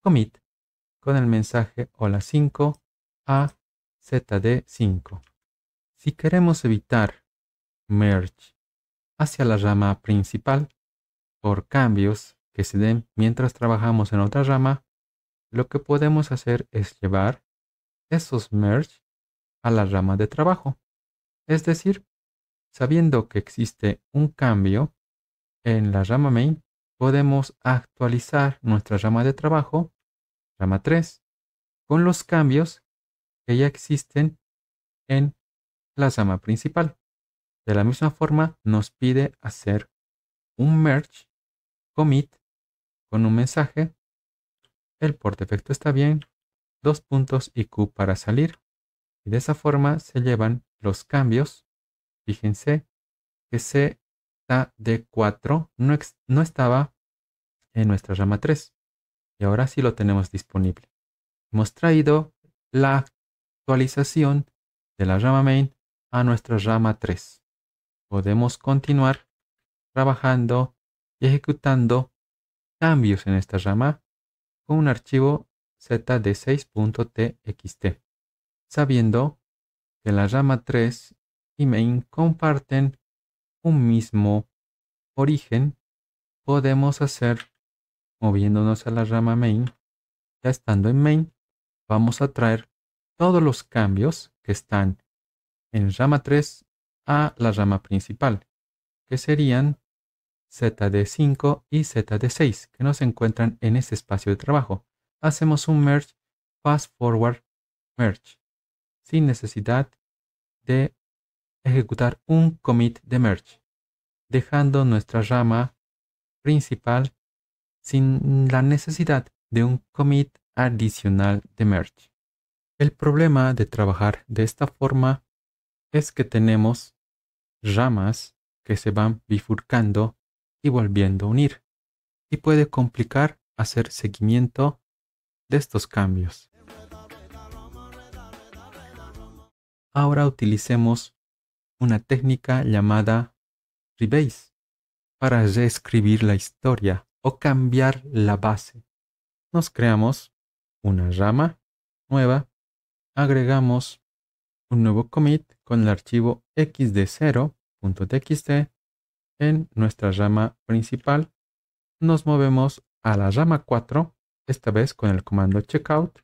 commit con el mensaje hola 5 a ZD5. Si queremos evitar merge hacia la rama principal por cambios que se den mientras trabajamos en otra rama, lo que podemos hacer es llevar esos merge a la rama de trabajo. Es decir, Sabiendo que existe un cambio en la rama main, podemos actualizar nuestra rama de trabajo, rama 3, con los cambios que ya existen en la rama principal. De la misma forma, nos pide hacer un merge commit con un mensaje. El por defecto está bien, dos puntos y Q para salir. Y de esa forma se llevan los cambios Fíjense que ZD4 no, no estaba en nuestra rama 3 y ahora sí lo tenemos disponible. Hemos traído la actualización de la rama main a nuestra rama 3. Podemos continuar trabajando y ejecutando cambios en esta rama con un archivo zd6.txt, sabiendo que la rama 3 y main comparten un mismo origen, podemos hacer, moviéndonos a la rama main, ya estando en main, vamos a traer todos los cambios que están en rama 3 a la rama principal, que serían ZD5 y ZD6, que nos encuentran en este espacio de trabajo. Hacemos un merge, fast forward merge, sin necesidad de ejecutar un commit de merge, dejando nuestra rama principal sin la necesidad de un commit adicional de merge. El problema de trabajar de esta forma es que tenemos ramas que se van bifurcando y volviendo a unir, y puede complicar hacer seguimiento de estos cambios. Ahora utilicemos una técnica llamada rebase para reescribir la historia o cambiar la base. Nos creamos una rama nueva, agregamos un nuevo commit con el archivo xd0.txt en nuestra rama principal. Nos movemos a la rama 4, esta vez con el comando checkout,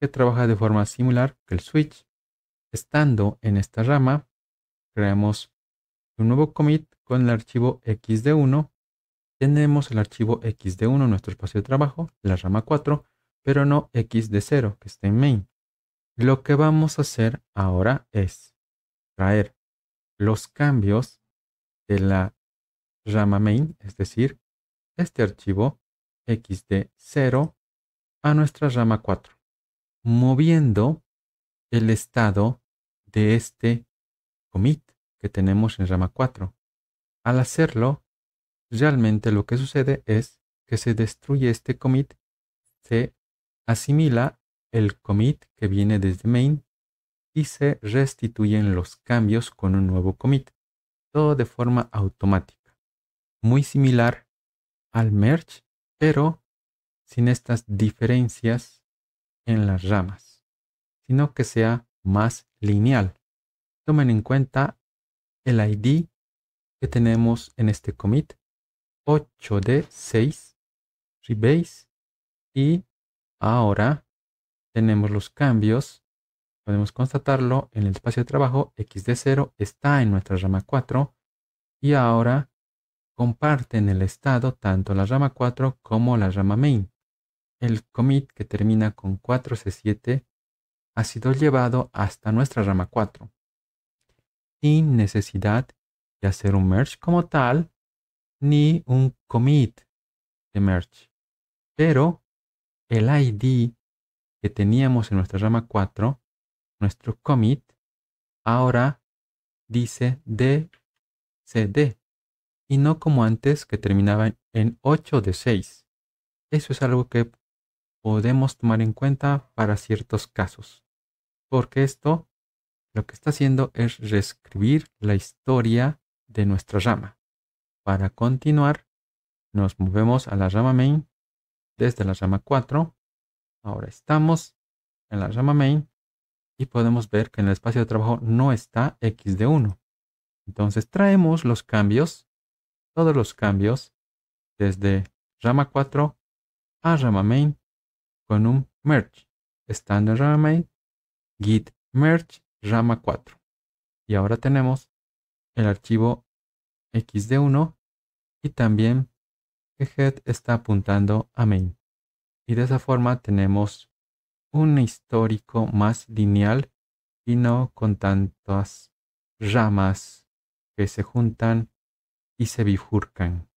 que trabaja de forma similar que el switch. Estando en esta rama, creamos un nuevo commit con el archivo xd1. Tenemos el archivo xd1 en nuestro espacio de trabajo, la rama 4, pero no xd0 que está en main. Lo que vamos a hacer ahora es traer los cambios de la rama main, es decir, este archivo xd0 a nuestra rama 4, moviendo el estado de este commit que tenemos en rama 4. Al hacerlo, realmente lo que sucede es que se destruye este commit, se asimila el commit que viene desde main y se restituyen los cambios con un nuevo commit, todo de forma automática. Muy similar al merge, pero sin estas diferencias en las ramas, sino que sea más lineal tomen en cuenta el ID que tenemos en este commit 8D6 rebase y ahora tenemos los cambios podemos constatarlo en el espacio de trabajo XD0 está en nuestra rama 4 y ahora comparten el estado tanto la rama 4 como la rama main. El commit que termina con 4C7 ha sido llevado hasta nuestra rama 4 sin necesidad de hacer un merge como tal, ni un commit de merge. Pero el ID que teníamos en nuestra rama 4, nuestro commit, ahora dice DCD y no como antes que terminaba en 8 de 6. Eso es algo que podemos tomar en cuenta para ciertos casos, porque esto lo que está haciendo es reescribir la historia de nuestra rama. Para continuar, nos movemos a la rama main desde la rama 4. Ahora estamos en la rama main y podemos ver que en el espacio de trabajo no está x de 1 Entonces traemos los cambios, todos los cambios, desde rama 4 a rama main con un merge. Estando en rama main, git merge rama 4. Y ahora tenemos el archivo xd1 y también que head está apuntando a main. Y de esa forma tenemos un histórico más lineal y no con tantas ramas que se juntan y se bifurcan.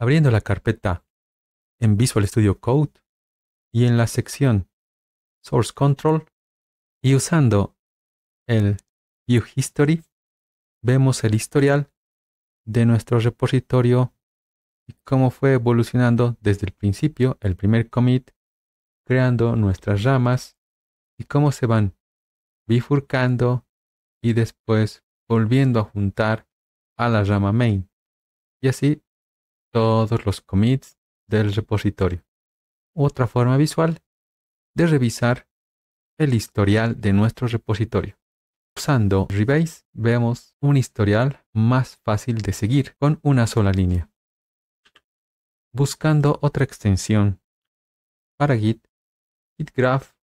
Abriendo la carpeta en Visual Studio Code y en la sección Source Control y usando el View History, vemos el historial de nuestro repositorio y cómo fue evolucionando desde el principio, el primer commit, creando nuestras ramas y cómo se van bifurcando y después volviendo a juntar a la rama main. Y así todos los commits del repositorio. Otra forma visual de revisar el historial de nuestro repositorio. Usando Rebase vemos un historial más fácil de seguir con una sola línea. Buscando otra extensión para Git, GitGraph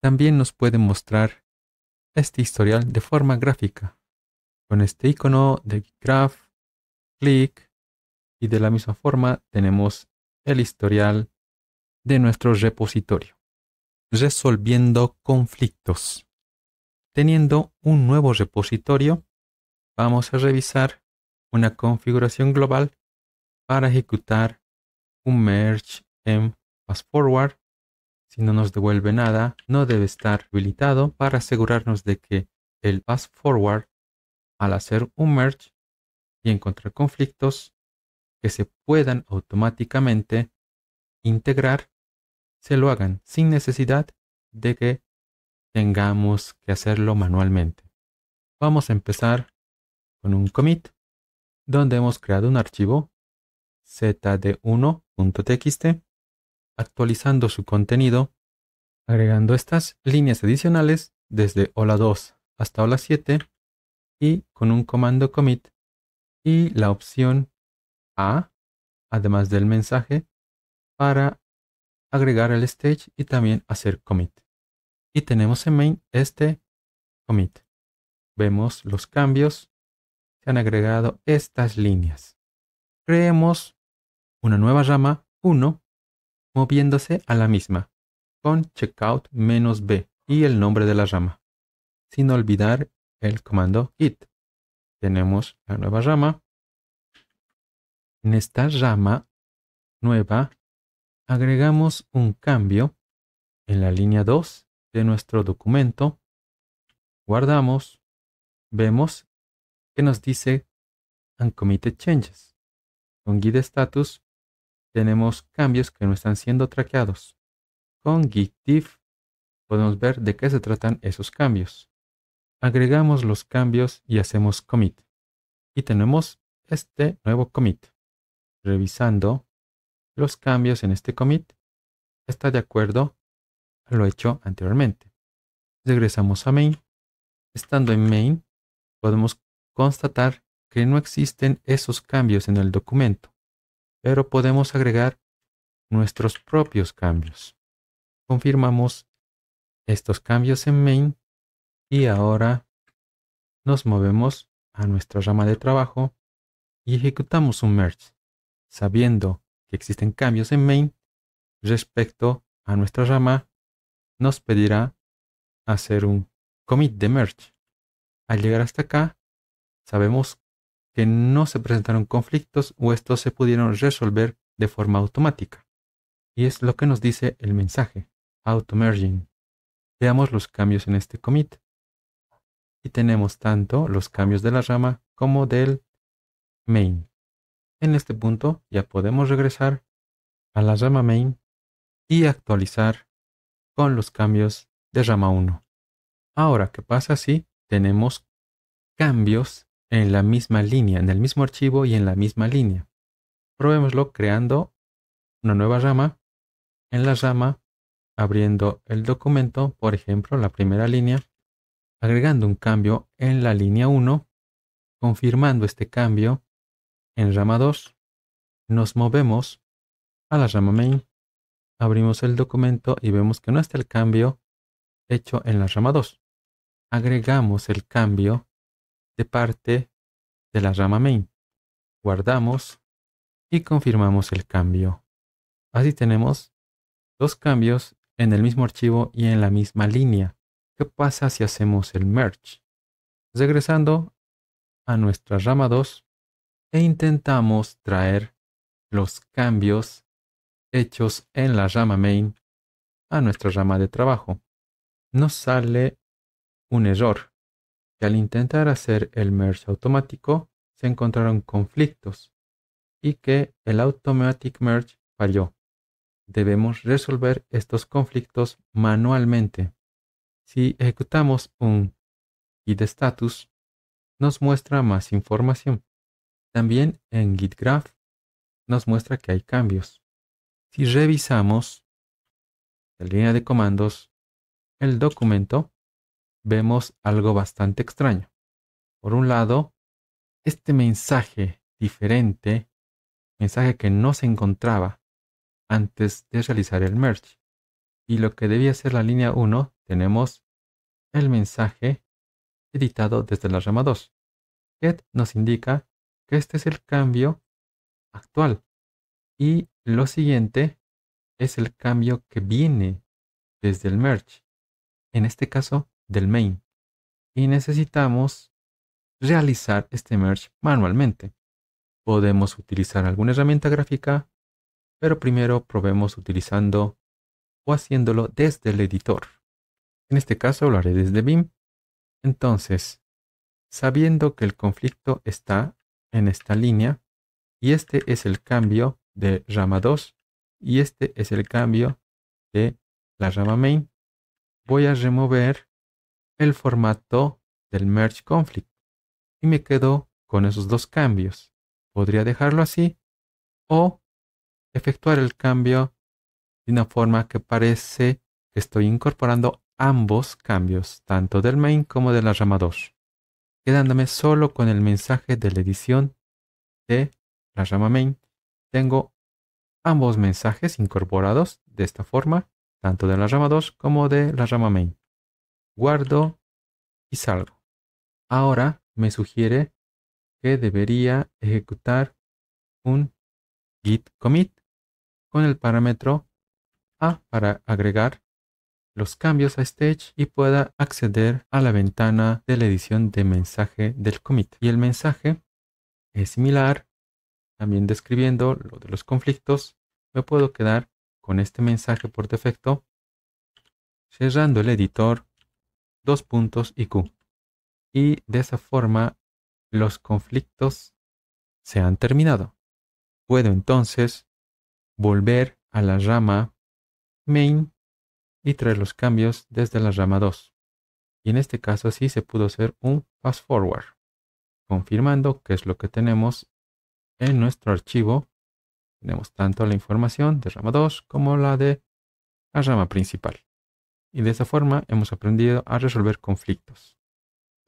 también nos puede mostrar este historial de forma gráfica. Con este icono de GitGraph, clic y de la misma forma tenemos el historial de nuestro repositorio. Resolviendo conflictos. Teniendo un nuevo repositorio, vamos a revisar una configuración global para ejecutar un merge en fast-forward. Si no nos devuelve nada, no debe estar habilitado para asegurarnos de que el Pass forward al hacer un merge y encontrar conflictos, que se puedan automáticamente integrar, se lo hagan sin necesidad de que tengamos que hacerlo manualmente. Vamos a empezar con un commit, donde hemos creado un archivo zd1.txt, actualizando su contenido, agregando estas líneas adicionales desde hola 2 hasta hola 7 y con un comando commit y la opción A, además del mensaje, para agregar el stage y también hacer commit y tenemos en main este commit. Vemos los cambios. Se han agregado estas líneas. Creemos una nueva rama 1 moviéndose a la misma con checkout menos b y el nombre de la rama. Sin olvidar el comando git. Tenemos la nueva rama. En esta rama nueva agregamos un cambio en la línea 2 de nuestro documento, guardamos, vemos que nos dice Uncommitted Changes. Con Git Status tenemos cambios que no están siendo traqueados. Con Git Diff podemos ver de qué se tratan esos cambios. Agregamos los cambios y hacemos commit. Y tenemos este nuevo commit. Revisando los cambios en este commit, está de acuerdo lo he hecho anteriormente. Regresamos a main. Estando en main, podemos constatar que no existen esos cambios en el documento, pero podemos agregar nuestros propios cambios. Confirmamos estos cambios en main y ahora nos movemos a nuestra rama de trabajo y ejecutamos un merge, sabiendo que existen cambios en main respecto a nuestra rama nos pedirá hacer un commit de merge. Al llegar hasta acá, sabemos que no se presentaron conflictos o estos se pudieron resolver de forma automática. Y es lo que nos dice el mensaje, auto-merging. Veamos los cambios en este commit. Y tenemos tanto los cambios de la rama como del main. En este punto ya podemos regresar a la rama main y actualizar con los cambios de rama 1. Ahora, ¿qué pasa si tenemos cambios en la misma línea, en el mismo archivo y en la misma línea? Probémoslo creando una nueva rama. En la rama, abriendo el documento, por ejemplo, la primera línea, agregando un cambio en la línea 1, confirmando este cambio en rama 2, nos movemos a la rama main abrimos el documento y vemos que no está el cambio hecho en la rama 2. Agregamos el cambio de parte de la rama main. Guardamos y confirmamos el cambio. Así tenemos dos cambios en el mismo archivo y en la misma línea. ¿Qué pasa si hacemos el merge? Regresando a nuestra rama 2 e intentamos traer los cambios hechos en la rama main a nuestra rama de trabajo. Nos sale un error, que al intentar hacer el merge automático se encontraron conflictos y que el automatic merge falló. Debemos resolver estos conflictos manualmente. Si ejecutamos un git status, nos muestra más información. También en git graph nos muestra que hay cambios. Si revisamos la línea de comandos, el documento, vemos algo bastante extraño. Por un lado, este mensaje diferente, mensaje que no se encontraba antes de realizar el merge. Y lo que debía ser la línea 1, tenemos el mensaje editado desde la rama 2. Get nos indica que este es el cambio actual y lo siguiente es el cambio que viene desde el merge, en este caso del main. Y necesitamos realizar este merge manualmente. Podemos utilizar alguna herramienta gráfica, pero primero probemos utilizando o haciéndolo desde el editor. En este caso lo haré desde BIM. Entonces, sabiendo que el conflicto está en esta línea y este es el cambio de rama 2 y este es el cambio de la rama main. Voy a remover el formato del merge conflict y me quedo con esos dos cambios. Podría dejarlo así o efectuar el cambio de una forma que parece que estoy incorporando ambos cambios, tanto del main como de la rama 2, quedándome solo con el mensaje de la edición de la rama main tengo ambos mensajes incorporados de esta forma, tanto de la rama 2 como de la rama main. Guardo y salgo. Ahora me sugiere que debería ejecutar un git commit con el parámetro a para agregar los cambios a stage y pueda acceder a la ventana de la edición de mensaje del commit. Y el mensaje es similar también describiendo lo de los conflictos, me puedo quedar con este mensaje por defecto, cerrando el editor, dos puntos q Y de esa forma, los conflictos se han terminado. Puedo entonces volver a la rama main y traer los cambios desde la rama 2. Y en este caso sí se pudo hacer un fast forward, confirmando que es lo que tenemos en nuestro archivo tenemos tanto la información de rama 2 como la de la rama principal. Y de esa forma hemos aprendido a resolver conflictos.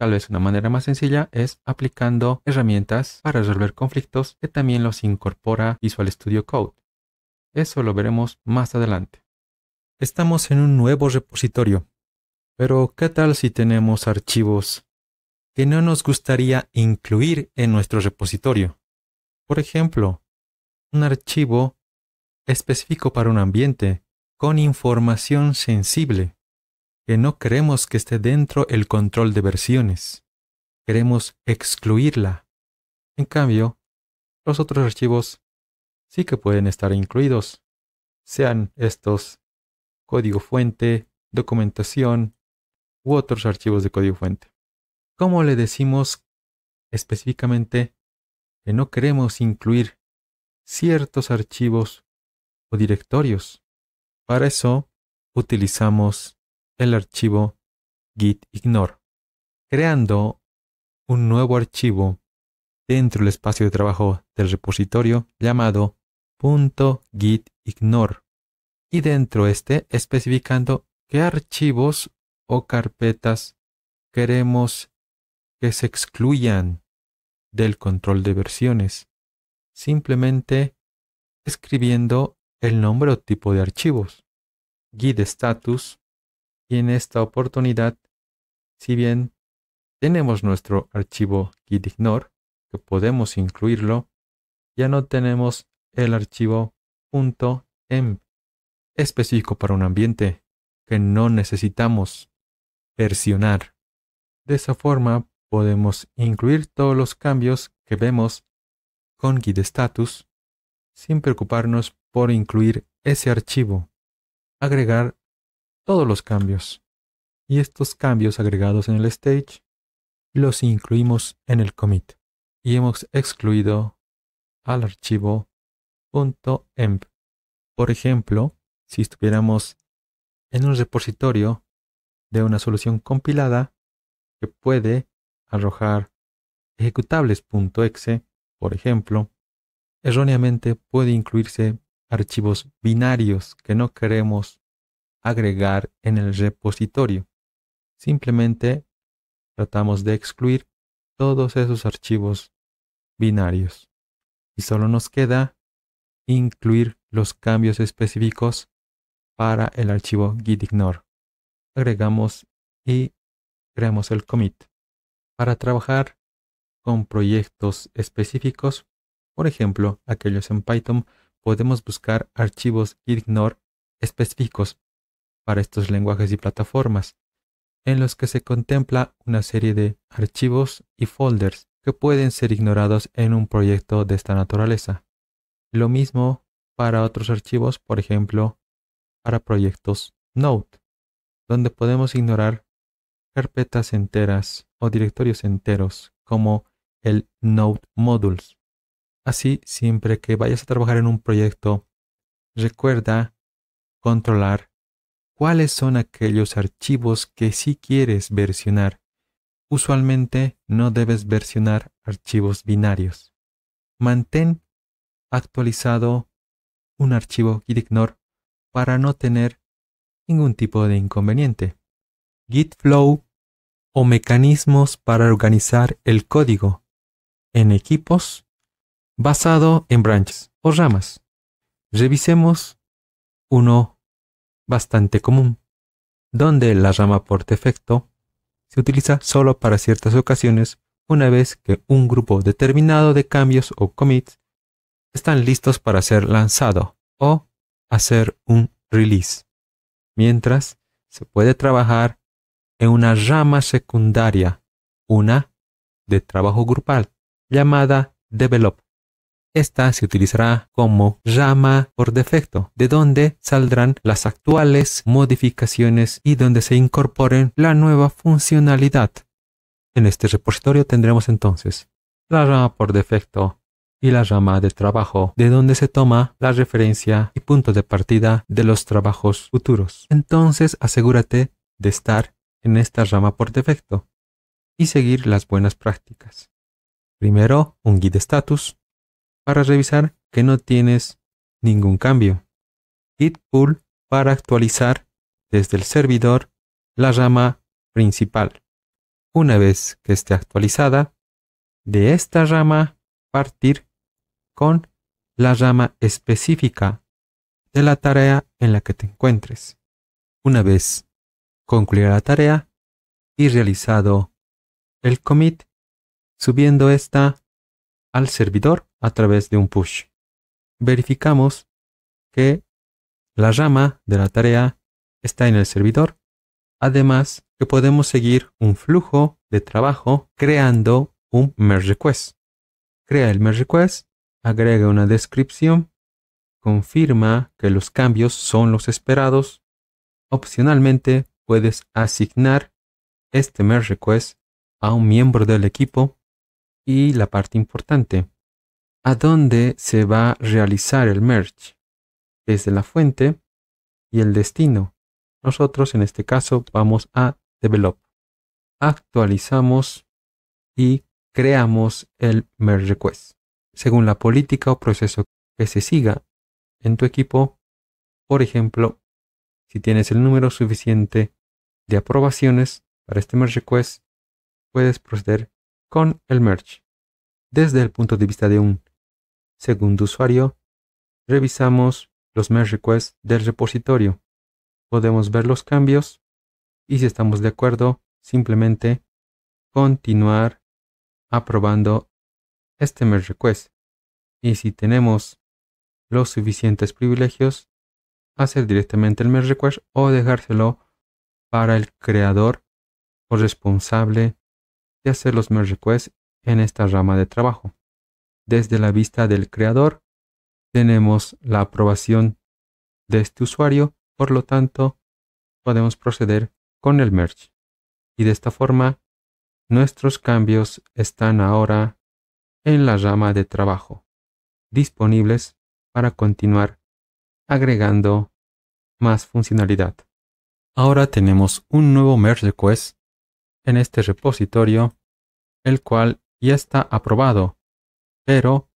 Tal vez una manera más sencilla es aplicando herramientas para resolver conflictos que también los incorpora Visual Studio Code. Eso lo veremos más adelante. Estamos en un nuevo repositorio, pero ¿qué tal si tenemos archivos que no nos gustaría incluir en nuestro repositorio? Por ejemplo, un archivo específico para un ambiente con información sensible que no queremos que esté dentro el control de versiones. Queremos excluirla. En cambio, los otros archivos sí que pueden estar incluidos, sean estos código fuente, documentación u otros archivos de código fuente. ¿Cómo le decimos específicamente que no queremos incluir ciertos archivos o directorios. Para eso utilizamos el archivo gitignore, creando un nuevo archivo dentro del espacio de trabajo del repositorio llamado .gitignore y dentro este especificando qué archivos o carpetas queremos que se excluyan del control de versiones, simplemente escribiendo el nombre o tipo de archivos, git status, y en esta oportunidad, si bien tenemos nuestro archivo gitignore, que podemos incluirlo, ya no tenemos el archivo .env em, específico para un ambiente que no necesitamos versionar. De esa forma podemos incluir todos los cambios que vemos con git status sin preocuparnos por incluir ese archivo, agregar todos los cambios. Y estos cambios agregados en el stage los incluimos en el commit y hemos excluido al archivo .env. Por ejemplo, si estuviéramos en un repositorio de una solución compilada que puede arrojar ejecutables.exe, por ejemplo, erróneamente puede incluirse archivos binarios que no queremos agregar en el repositorio. Simplemente tratamos de excluir todos esos archivos binarios y solo nos queda incluir los cambios específicos para el archivo gitignore. Agregamos y creamos el commit para trabajar con proyectos específicos. Por ejemplo, aquellos en Python podemos buscar archivos ignore específicos para estos lenguajes y plataformas, en los que se contempla una serie de archivos y folders que pueden ser ignorados en un proyecto de esta naturaleza. Lo mismo para otros archivos, por ejemplo, para proyectos Node, donde podemos ignorar carpetas enteras o directorios enteros, como el Node Modules. Así, siempre que vayas a trabajar en un proyecto, recuerda controlar cuáles son aquellos archivos que sí quieres versionar. Usualmente no debes versionar archivos binarios. Mantén actualizado un archivo gitignore para no tener ningún tipo de inconveniente. Gitflow o mecanismos para organizar el código en equipos basado en branches o ramas. Revisemos uno bastante común, donde la rama por defecto se utiliza solo para ciertas ocasiones una vez que un grupo determinado de cambios o commits están listos para ser lanzado o hacer un release. Mientras, se puede trabajar en una rama secundaria, una de trabajo grupal, llamada Develop. Esta se utilizará como rama por defecto, de donde saldrán las actuales modificaciones y donde se incorporen la nueva funcionalidad. En este repositorio tendremos entonces la rama por defecto y la rama de trabajo, de donde se toma la referencia y punto de partida de los trabajos futuros. Entonces asegúrate de estar en esta rama por defecto y seguir las buenas prácticas. Primero, un git status para revisar que no tienes ningún cambio. Git pull para actualizar desde el servidor la rama principal. Una vez que esté actualizada, de esta rama partir con la rama específica de la tarea en la que te encuentres. Una vez Concluir la tarea y realizado el commit, subiendo esta al servidor a través de un push. Verificamos que la rama de la tarea está en el servidor. Además, que podemos seguir un flujo de trabajo creando un merge request. Crea el merge request, agrega una descripción, confirma que los cambios son los esperados. Opcionalmente, puedes asignar este merge request a un miembro del equipo y la parte importante, a dónde se va a realizar el merge, desde la fuente y el destino. Nosotros en este caso vamos a develop. Actualizamos y creamos el merge request. Según la política o proceso que se siga en tu equipo, por ejemplo, si tienes el número suficiente de aprobaciones para este merge request, puedes proceder con el merge. Desde el punto de vista de un segundo usuario, revisamos los merge requests del repositorio. Podemos ver los cambios y si estamos de acuerdo, simplemente continuar aprobando este merge request. Y si tenemos los suficientes privilegios, hacer directamente el merge request o dejárselo para el creador o responsable de hacer los merge requests en esta rama de trabajo. Desde la vista del creador tenemos la aprobación de este usuario, por lo tanto podemos proceder con el merge. Y de esta forma nuestros cambios están ahora en la rama de trabajo, disponibles para continuar agregando más funcionalidad. Ahora tenemos un nuevo merge request en este repositorio, el cual ya está aprobado, pero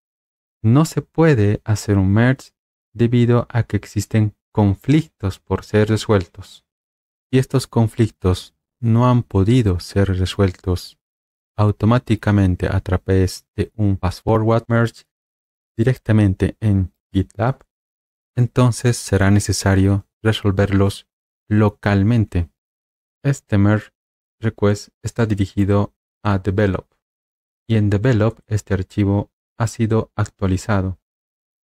no se puede hacer un merge debido a que existen conflictos por ser resueltos. Y estos conflictos no han podido ser resueltos automáticamente a través de un fast forward merge directamente en GitLab entonces será necesario resolverlos localmente. Este merge request está dirigido a develop y en develop este archivo ha sido actualizado.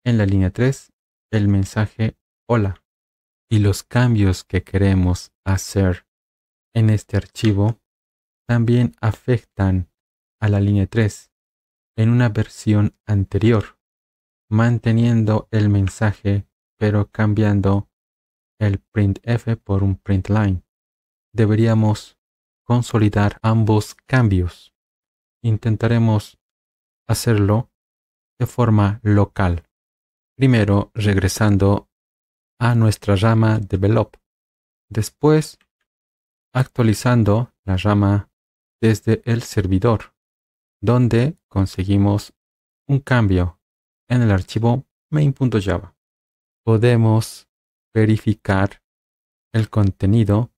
En la línea 3, el mensaje hola y los cambios que queremos hacer en este archivo también afectan a la línea 3 en una versión anterior, manteniendo el mensaje pero cambiando el printf por un printline. Deberíamos consolidar ambos cambios. Intentaremos hacerlo de forma local. Primero regresando a nuestra rama develop. Después actualizando la rama desde el servidor, donde conseguimos un cambio en el archivo main.java podemos verificar el contenido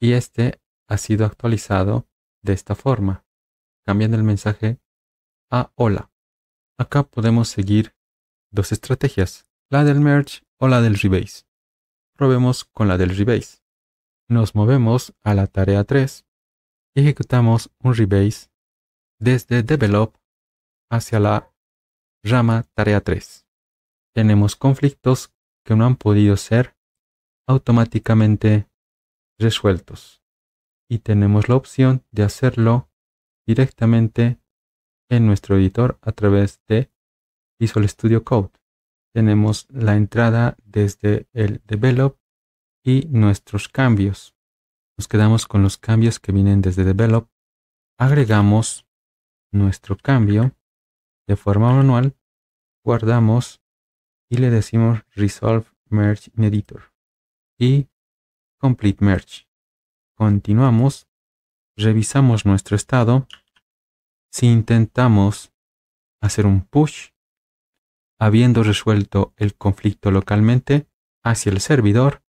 y este ha sido actualizado de esta forma, cambiando el mensaje a hola. Acá podemos seguir dos estrategias, la del merge o la del rebase. Probemos con la del rebase. Nos movemos a la tarea 3 y ejecutamos un rebase desde develop hacia la rama tarea 3 tenemos conflictos que no han podido ser automáticamente resueltos y tenemos la opción de hacerlo directamente en nuestro editor a través de Visual Studio Code. Tenemos la entrada desde el develop y nuestros cambios. Nos quedamos con los cambios que vienen desde develop. Agregamos nuestro cambio de forma manual, guardamos y le decimos Resolve Merge in Editor y Complete Merge. Continuamos, revisamos nuestro estado. Si intentamos hacer un push, habiendo resuelto el conflicto localmente hacia el servidor,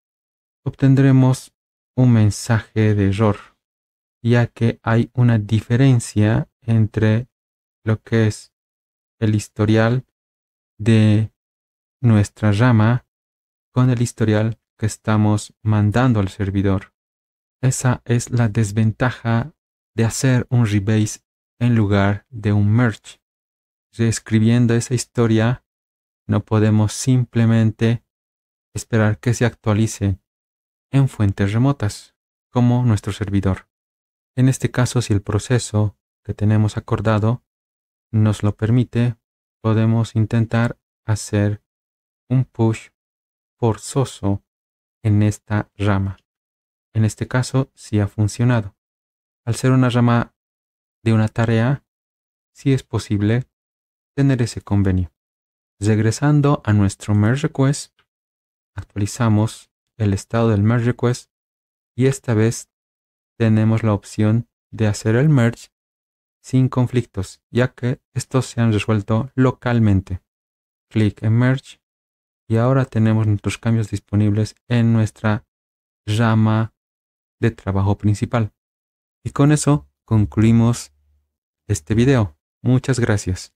obtendremos un mensaje de error, ya que hay una diferencia entre lo que es el historial de nuestra rama con el historial que estamos mandando al servidor. Esa es la desventaja de hacer un rebase en lugar de un merge. Reescribiendo esa historia, no podemos simplemente esperar que se actualice en fuentes remotas, como nuestro servidor. En este caso, si el proceso que tenemos acordado nos lo permite, podemos intentar hacer un push forzoso en esta rama. En este caso, sí ha funcionado. Al ser una rama de una tarea, sí es posible tener ese convenio. Regresando a nuestro merge request, actualizamos el estado del merge request y esta vez tenemos la opción de hacer el merge sin conflictos, ya que estos se han resuelto localmente. Clic en merge y ahora tenemos nuestros cambios disponibles en nuestra rama de trabajo principal. Y con eso concluimos este video. Muchas gracias.